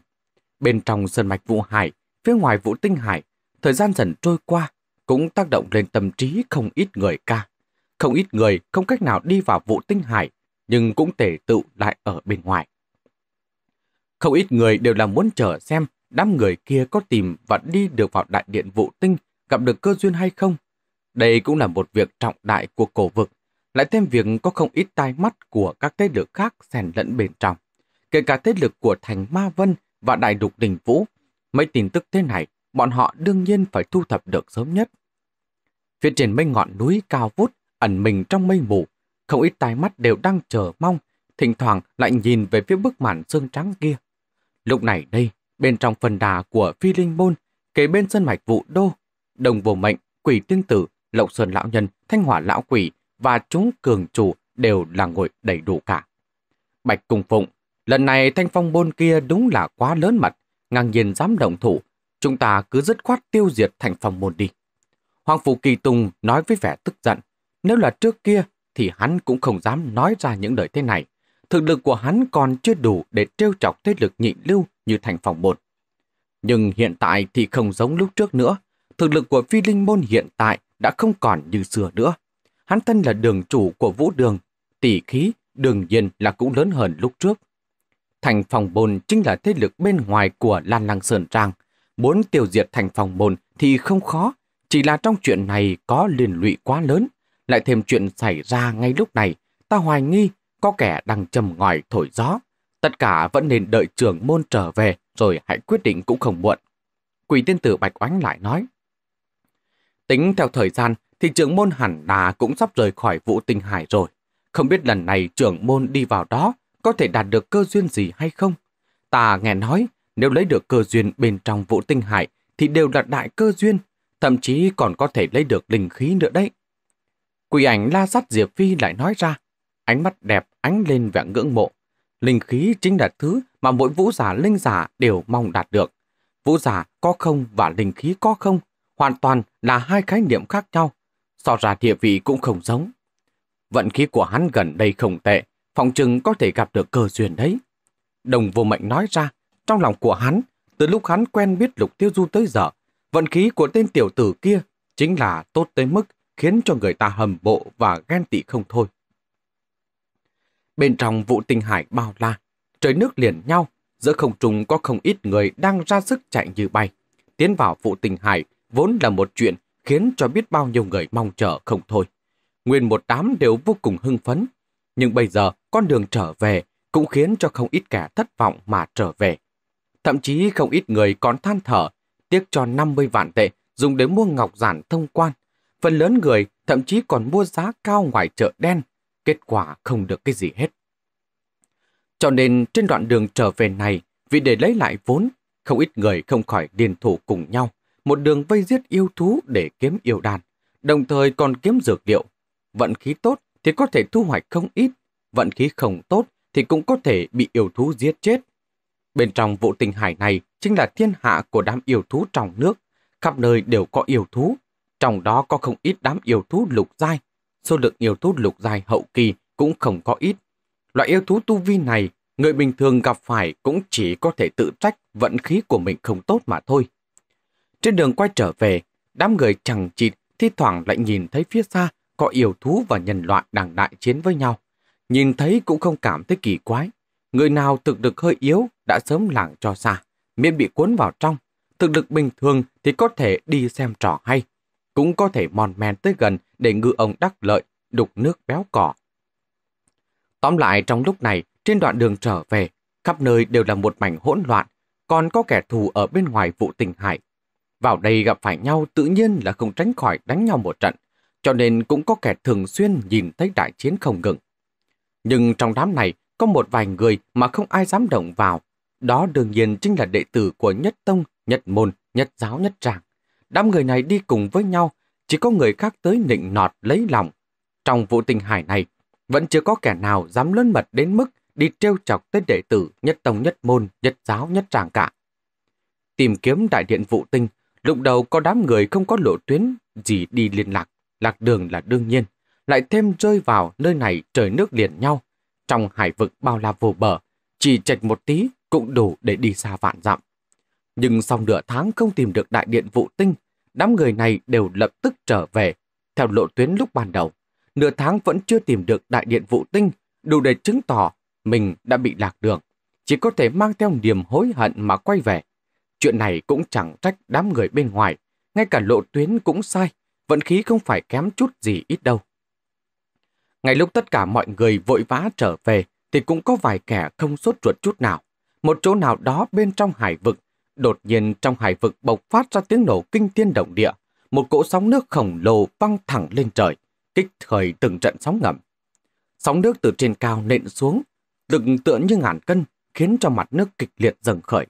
Bên trong sân mạch Vũ Hải, phía ngoài Vũ Tinh Hải Thời gian dần trôi qua cũng tác động lên tâm trí không ít người ca. Không ít người không cách nào đi vào vụ tinh hải, nhưng cũng tề tự lại ở bên ngoài. Không ít người đều là muốn chờ xem đám người kia có tìm và đi được vào đại điện vụ tinh, gặp được cơ duyên hay không. Đây cũng là một việc trọng đại của cổ vực, lại thêm việc có không ít tai mắt của các thế lực khác xen lẫn bên trong. Kể cả thế lực của thành Ma Vân và Đại Đục Đình Vũ, mấy tin tức thế này bọn họ đương nhiên phải thu thập được sớm nhất. Phía trên mấy ngọn núi cao vút, ẩn mình trong mây mù, không ít tai mắt đều đang chờ mong, thỉnh thoảng lại nhìn về phía bức màn sương trắng kia. Lúc này đây, bên trong phần đà của Phi Linh Môn, kế bên sân mạch vụ đô, đồng vô mệnh, quỷ tiên tử, lậu sơn lão nhân, thanh hỏa lão quỷ và chúng cường chủ đều là ngồi đầy đủ cả. Bạch Cùng Phụng, lần này thanh phong môn kia đúng là quá lớn mặt, ngang nhiên dám động thủ Chúng ta cứ dứt khoát tiêu diệt thành phòng môn đi. Hoàng Phủ Kỳ Tùng nói với vẻ tức giận. Nếu là trước kia thì hắn cũng không dám nói ra những lời thế này. Thực lực của hắn còn chưa đủ để trêu chọc thế lực nhị lưu như thành phòng một. Nhưng hiện tại thì không giống lúc trước nữa. Thực lực của phi linh môn hiện tại đã không còn như xưa nữa. Hắn thân là đường chủ của vũ đường, tỷ khí đường nhiên là cũng lớn hơn lúc trước. Thành phòng bồn chính là thế lực bên ngoài của Lan Lăng Sơn Trang, Muốn tiêu diệt thành phòng môn thì không khó, chỉ là trong chuyện này có liên lụy quá lớn. Lại thêm chuyện xảy ra ngay lúc này, ta hoài nghi có kẻ đang trầm ngòi thổi gió. Tất cả vẫn nên đợi trưởng môn trở về rồi hãy quyết định cũng không muộn. Quỷ tiên tử Bạch Oánh lại nói. Tính theo thời gian thì trưởng môn hẳn là cũng sắp rời khỏi vụ tinh hải rồi. Không biết lần này trưởng môn đi vào đó có thể đạt được cơ duyên gì hay không. Ta nghe nói nếu lấy được cơ duyên bên trong vũ tinh hải thì đều là đại cơ duyên, thậm chí còn có thể lấy được linh khí nữa đấy. Quỷ ảnh la sắt Diệp Phi lại nói ra, ánh mắt đẹp ánh lên vẻ ngưỡng mộ. Linh khí chính là thứ mà mỗi vũ giả linh giả đều mong đạt được. Vũ giả có không và linh khí có không hoàn toàn là hai khái niệm khác nhau. So ra địa vị cũng không giống. Vận khí của hắn gần đây không tệ, phòng chừng có thể gặp được cơ duyên đấy. Đồng vô mệnh nói ra, trong lòng của hắn, từ lúc hắn quen biết Lục Tiêu Du tới giờ, vận khí của tên tiểu tử kia chính là tốt tới mức khiến cho người ta hầm bộ và ghen tị không thôi. Bên trong vụ tinh hải bao la, trời nước liền nhau, giữa không trung có không ít người đang ra sức chạy như bay. Tiến vào vụ tinh hải vốn là một chuyện khiến cho biết bao nhiêu người mong chờ không thôi. Nguyên một đám đều vô cùng hưng phấn, nhưng bây giờ con đường trở về cũng khiến cho không ít kẻ thất vọng mà trở về. Thậm chí không ít người còn than thở, tiếc cho 50 vạn tệ dùng để mua ngọc giản thông quan. Phần lớn người thậm chí còn mua giá cao ngoài chợ đen, kết quả không được cái gì hết. Cho nên trên đoạn đường trở về này, vì để lấy lại vốn, không ít người không khỏi điền thủ cùng nhau, một đường vây giết yêu thú để kiếm yêu đàn, đồng thời còn kiếm dược liệu. Vận khí tốt thì có thể thu hoạch không ít, vận khí không tốt thì cũng có thể bị yêu thú giết chết, Bên trong vụ tình hải này chính là thiên hạ của đám yêu thú trong nước. Khắp nơi đều có yêu thú. Trong đó có không ít đám yêu thú lục giai. Số lượng yêu thú lục giai hậu kỳ cũng không có ít. Loại yêu thú tu vi này, người bình thường gặp phải cũng chỉ có thể tự trách vận khí của mình không tốt mà thôi. Trên đường quay trở về, đám người chẳng chịt thi thoảng lại nhìn thấy phía xa có yêu thú và nhân loại đang đại chiến với nhau. Nhìn thấy cũng không cảm thấy kỳ quái. Người nào thực lực hơi yếu đã sớm lảng cho xa, miệng bị cuốn vào trong. Thực lực bình thường thì có thể đi xem trò hay, cũng có thể mòn men tới gần để ngư ông đắc lợi, đục nước béo cỏ. Tóm lại trong lúc này, trên đoạn đường trở về, khắp nơi đều là một mảnh hỗn loạn, còn có kẻ thù ở bên ngoài vụ tình hại. Vào đây gặp phải nhau tự nhiên là không tránh khỏi đánh nhau một trận, cho nên cũng có kẻ thường xuyên nhìn thấy đại chiến không ngừng. Nhưng trong đám này có một vài người mà không ai dám động vào, đó đương nhiên chính là đệ tử của nhất tông, nhất môn, nhất giáo, nhất tràng. Đám người này đi cùng với nhau, chỉ có người khác tới nịnh nọt lấy lòng. Trong vụ tình hải này, vẫn chưa có kẻ nào dám lớn mật đến mức đi trêu chọc tới đệ tử nhất tông nhất môn, nhất giáo, nhất tràng cả. Tìm kiếm đại điện vụ tinh, lúc đầu có đám người không có lộ tuyến gì đi liên lạc, lạc đường là đương nhiên, lại thêm rơi vào nơi này trời nước liền nhau. Trong hải vực bao la vô bờ, chỉ chạch một tí cũng đủ để đi xa vạn dặm. Nhưng sau nửa tháng không tìm được đại điện vụ tinh, đám người này đều lập tức trở về, theo lộ tuyến lúc ban đầu. Nửa tháng vẫn chưa tìm được đại điện vụ tinh, đủ để chứng tỏ mình đã bị lạc đường. Chỉ có thể mang theo niềm hối hận mà quay về. Chuyện này cũng chẳng trách đám người bên ngoài, ngay cả lộ tuyến cũng sai, vận khí không phải kém chút gì ít đâu. Ngay lúc tất cả mọi người vội vã trở về thì cũng có vài kẻ không sốt ruột chút nào một chỗ nào đó bên trong hải vực. Đột nhiên trong hải vực bộc phát ra tiếng nổ kinh thiên động địa, một cỗ sóng nước khổng lồ văng thẳng lên trời, kích khởi từng trận sóng ngầm. Sóng nước từ trên cao nện xuống, đựng tượng như ngàn cân, khiến cho mặt nước kịch liệt dần khởi.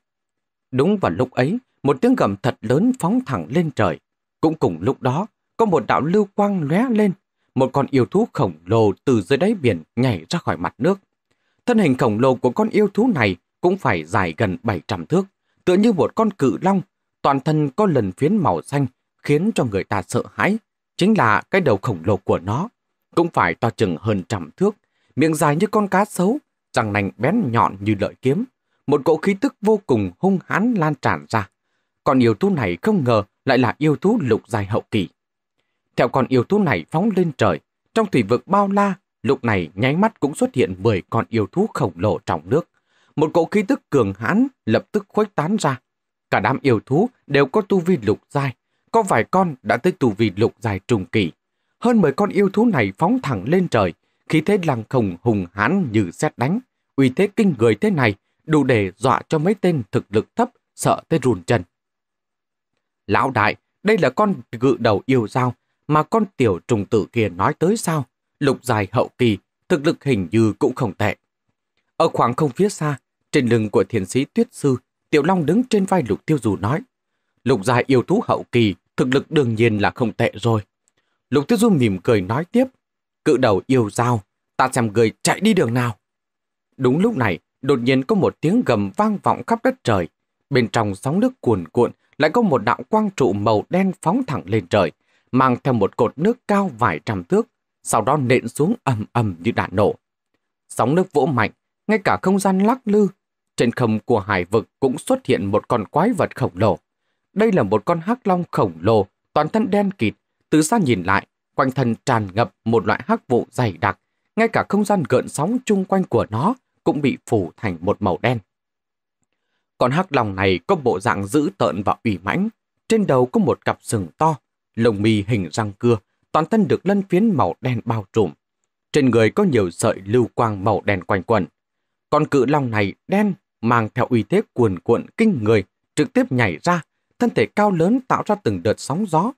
Đúng vào lúc ấy, một tiếng gầm thật lớn phóng thẳng lên trời. Cũng cùng lúc đó, có một đạo lưu quang lóe lên, một con yêu thú khổng lồ từ dưới đáy biển nhảy ra khỏi mặt nước. Thân hình khổng lồ của con yêu thú này cũng phải dài gần 700 thước, tựa như một con cự long, toàn thân có lần phiến màu xanh khiến cho người ta sợ hãi, chính là cái đầu khổng lồ của nó, cũng phải to chừng hơn trăm thước, miệng dài như con cá sấu, răng nành bén nhọn như lợi kiếm, một cỗ khí tức vô cùng hung hãn lan tràn ra. còn yêu thú này không ngờ lại là yêu thú lục dài hậu kỳ. Theo con yêu thú này phóng lên trời, trong thủy vực bao la, lúc này nháy mắt cũng xuất hiện 10 con yêu thú khổng lồ trong nước một cỗ khí tức cường hãn lập tức khuếch tán ra. Cả đám yêu thú đều có tu vi lục dài, có vài con đã tới tu vi lục dài trùng kỳ. Hơn 10 con yêu thú này phóng thẳng lên trời, khí thế lăng khổng hùng hãn như xét đánh. Uy thế kinh người thế này đủ để dọa cho mấy tên thực lực thấp sợ tới run chân. Lão đại, đây là con gự đầu yêu dao mà con tiểu trùng tử kia nói tới sao? Lục dài hậu kỳ, thực lực hình như cũng không tệ. Ở khoảng không phía xa, trên lưng của thiền sĩ tuyết sư, Tiểu Long đứng trên vai lục tiêu dù nói. Lục gia yêu thú hậu kỳ, thực lực đương nhiên là không tệ rồi. Lục tiêu du mỉm cười nói tiếp. Cự đầu yêu dao, ta xem người chạy đi đường nào. Đúng lúc này, đột nhiên có một tiếng gầm vang vọng khắp đất trời. Bên trong sóng nước cuồn cuộn lại có một đạo quang trụ màu đen phóng thẳng lên trời, mang theo một cột nước cao vài trăm thước, sau đó nện xuống ầm ầm như đạn nổ. Sóng nước vỗ mạnh, ngay cả không gian lắc lư, trên không của hải vực cũng xuất hiện một con quái vật khổng lồ. Đây là một con hắc long khổng lồ, toàn thân đen kịt. Từ xa nhìn lại, quanh thân tràn ngập một loại hắc vụ dày đặc. Ngay cả không gian gợn sóng chung quanh của nó cũng bị phủ thành một màu đen. Con hắc long này có bộ dạng dữ tợn và ủy mãnh. Trên đầu có một cặp sừng to, lồng mì hình răng cưa, toàn thân được lân phiến màu đen bao trùm. Trên người có nhiều sợi lưu quang màu đen quanh quẩn, con cự long này đen, mang theo uy thế cuồn cuộn kinh người, trực tiếp nhảy ra, thân thể cao lớn tạo ra từng đợt sóng gió.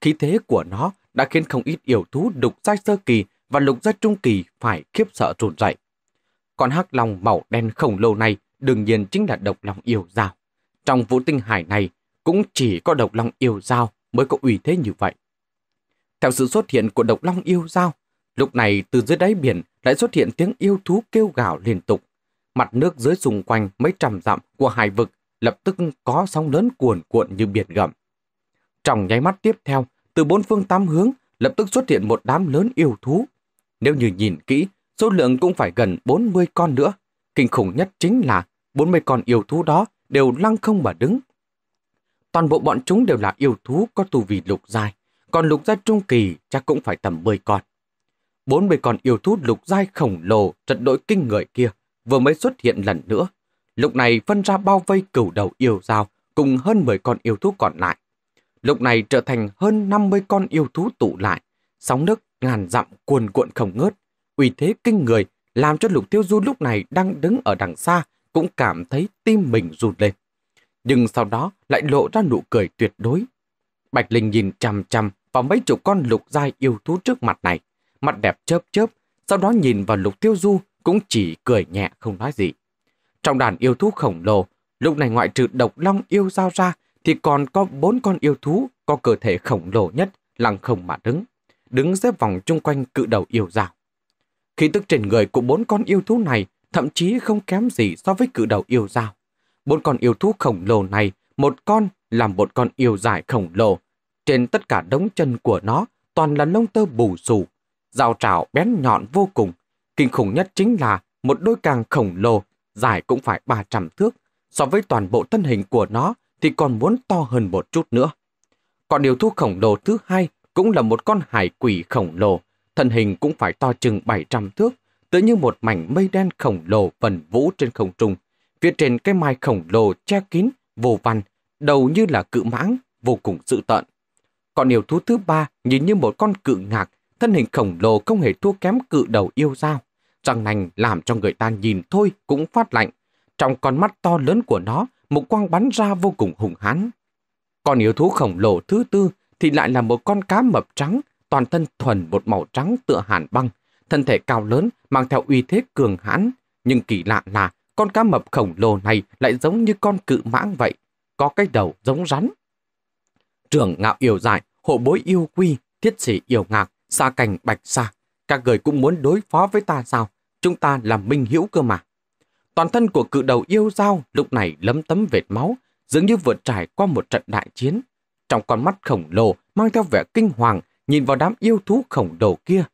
Khí thế của nó đã khiến không ít yêu thú đục giai sơ kỳ và lục giai trung kỳ phải khiếp sợ rụt dậy Con hắc long màu đen khổng lồ này đương nhiên chính là độc long yêu dao. Trong vũ tinh hải này cũng chỉ có độc long yêu dao mới có uy thế như vậy. Theo sự xuất hiện của độc long yêu dao, lúc này từ dưới đáy biển lại xuất hiện tiếng yêu thú kêu gào liên tục mặt nước dưới xung quanh mấy trăm dặm của hải vực lập tức có sóng lớn cuồn cuộn như biển gầm. Trong nháy mắt tiếp theo, từ bốn phương tám hướng lập tức xuất hiện một đám lớn yêu thú. Nếu như nhìn kỹ, số lượng cũng phải gần 40 con nữa. Kinh khủng nhất chính là 40 con yêu thú đó đều lăng không mà đứng. Toàn bộ bọn chúng đều là yêu thú có tu vi lục giai, còn lục giai trung kỳ chắc cũng phải tầm 10 con. 40 con yêu thú lục giai khổng lồ trận đội kinh người kia vừa mới xuất hiện lần nữa. Lúc này phân ra bao vây cửu đầu yêu dao cùng hơn 10 con yêu thú còn lại. Lúc này trở thành hơn 50 con yêu thú tụ lại, sóng nước ngàn dặm cuồn cuộn không ngớt, uy thế kinh người làm cho Lục Tiêu Du lúc này đang đứng ở đằng xa cũng cảm thấy tim mình rụt lên. Nhưng sau đó lại lộ ra nụ cười tuyệt đối. Bạch Linh nhìn chằm chằm vào mấy chục con lục giai yêu thú trước mặt này, mặt đẹp chớp chớp, sau đó nhìn vào Lục Tiêu Du cũng chỉ cười nhẹ không nói gì. Trong đàn yêu thú khổng lồ, lúc này ngoại trừ độc long yêu giao ra thì còn có bốn con yêu thú có cơ thể khổng lồ nhất lăng không mà đứng, đứng xếp vòng chung quanh cự đầu yêu giao. Khí tức trên người của bốn con yêu thú này thậm chí không kém gì so với cự đầu yêu giao. Bốn con yêu thú khổng lồ này, một con làm một con yêu dài khổng lồ. Trên tất cả đống chân của nó toàn là lông tơ bù xù, dao trào bén nhọn vô cùng, Kinh khủng nhất chính là một đôi càng khổng lồ, dài cũng phải 300 thước, so với toàn bộ thân hình của nó thì còn muốn to hơn một chút nữa. Còn điều thú khổng lồ thứ hai cũng là một con hải quỷ khổng lồ, thân hình cũng phải to chừng 700 thước, tự như một mảnh mây đen khổng lồ vần vũ trên không trung. Phía trên cái mai khổng lồ che kín, vô văn, đầu như là cự mãng, vô cùng dữ tợn. Còn điều thú thứ ba nhìn như một con cự ngạc, thân hình khổng lồ không hề thua kém cự đầu yêu dao răng nành làm cho người ta nhìn thôi cũng phát lạnh. Trong con mắt to lớn của nó, một quang bắn ra vô cùng hùng hán còn yếu thú khổng lồ thứ tư thì lại là một con cá mập trắng, toàn thân thuần một màu trắng tựa hàn băng, thân thể cao lớn mang theo uy thế cường hãn. Nhưng kỳ lạ là con cá mập khổng lồ này lại giống như con cự mãng vậy, có cái đầu giống rắn. Trưởng ngạo yêu dại, hộ bối yêu quy, thiết sĩ yêu ngạc, xa cành bạch xa, các người cũng muốn đối phó với ta sao? Chúng ta là minh hữu cơ mà. Toàn thân của cự đầu yêu dao lúc này lấm tấm vệt máu, dường như vượt trải qua một trận đại chiến. Trong con mắt khổng lồ mang theo vẻ kinh hoàng nhìn vào đám yêu thú khổng lồ kia.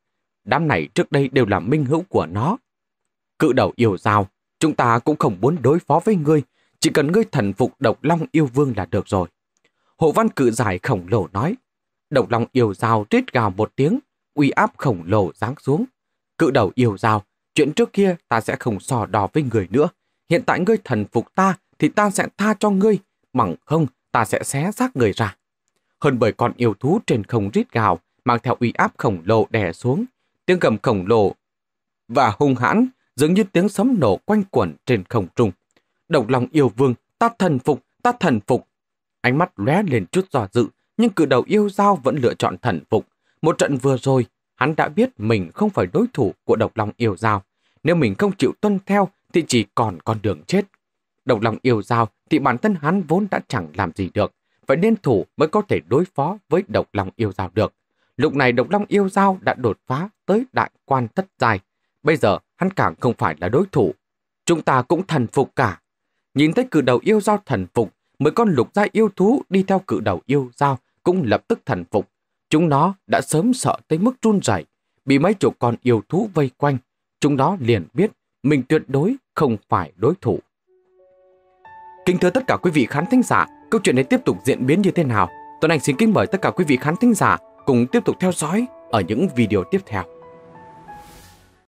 Đám này trước đây đều là minh hữu của nó. Cự đầu yêu dao, chúng ta cũng không muốn đối phó với ngươi, chỉ cần ngươi thần phục độc long yêu vương là được rồi. Hồ văn cự giải khổng lồ nói, độc long yêu dao rít gào một tiếng, uy áp khổng lồ giáng xuống. Cự đầu yêu rào, chuyện trước kia ta sẽ không sò đo với người nữa. Hiện tại ngươi thần phục ta thì ta sẽ tha cho ngươi, mẳng không ta sẽ xé xác người ra. Hơn bởi con yêu thú trên không rít gào, mang theo uy áp khổng lồ đè xuống. Tiếng gầm khổng lồ và hung hãn dường như tiếng sấm nổ quanh quẩn trên không trung. Độc lòng yêu vương, ta thần phục, ta thần phục. Ánh mắt lóe lên chút do dự, nhưng cự đầu yêu dao vẫn lựa chọn thần phục. Một trận vừa rồi, hắn đã biết mình không phải đối thủ của độc lòng yêu dao. Nếu mình không chịu tuân theo thì chỉ còn con đường chết. Độc lòng yêu dao thì bản thân hắn vốn đã chẳng làm gì được. Phải nên thủ mới có thể đối phó với độc lòng yêu dao được. Lúc này độc long yêu dao đã đột phá tới đại quan thất dài. Bây giờ hắn càng không phải là đối thủ. Chúng ta cũng thần phục cả. Nhìn thấy cử đầu yêu dao thần phục, mấy con lục gia yêu thú đi theo cử đầu yêu dao cũng lập tức thần phục. Chúng nó đã sớm sợ tới mức run rẩy, bị mấy chục con yêu thú vây quanh. Chúng nó liền biết mình tuyệt đối không phải đối thủ. Kính thưa tất cả quý vị khán thính giả, câu chuyện này tiếp tục diễn biến như thế nào? Tuấn Anh xin kính mời tất cả quý vị khán thính giả cùng tiếp tục theo dõi ở những video tiếp theo.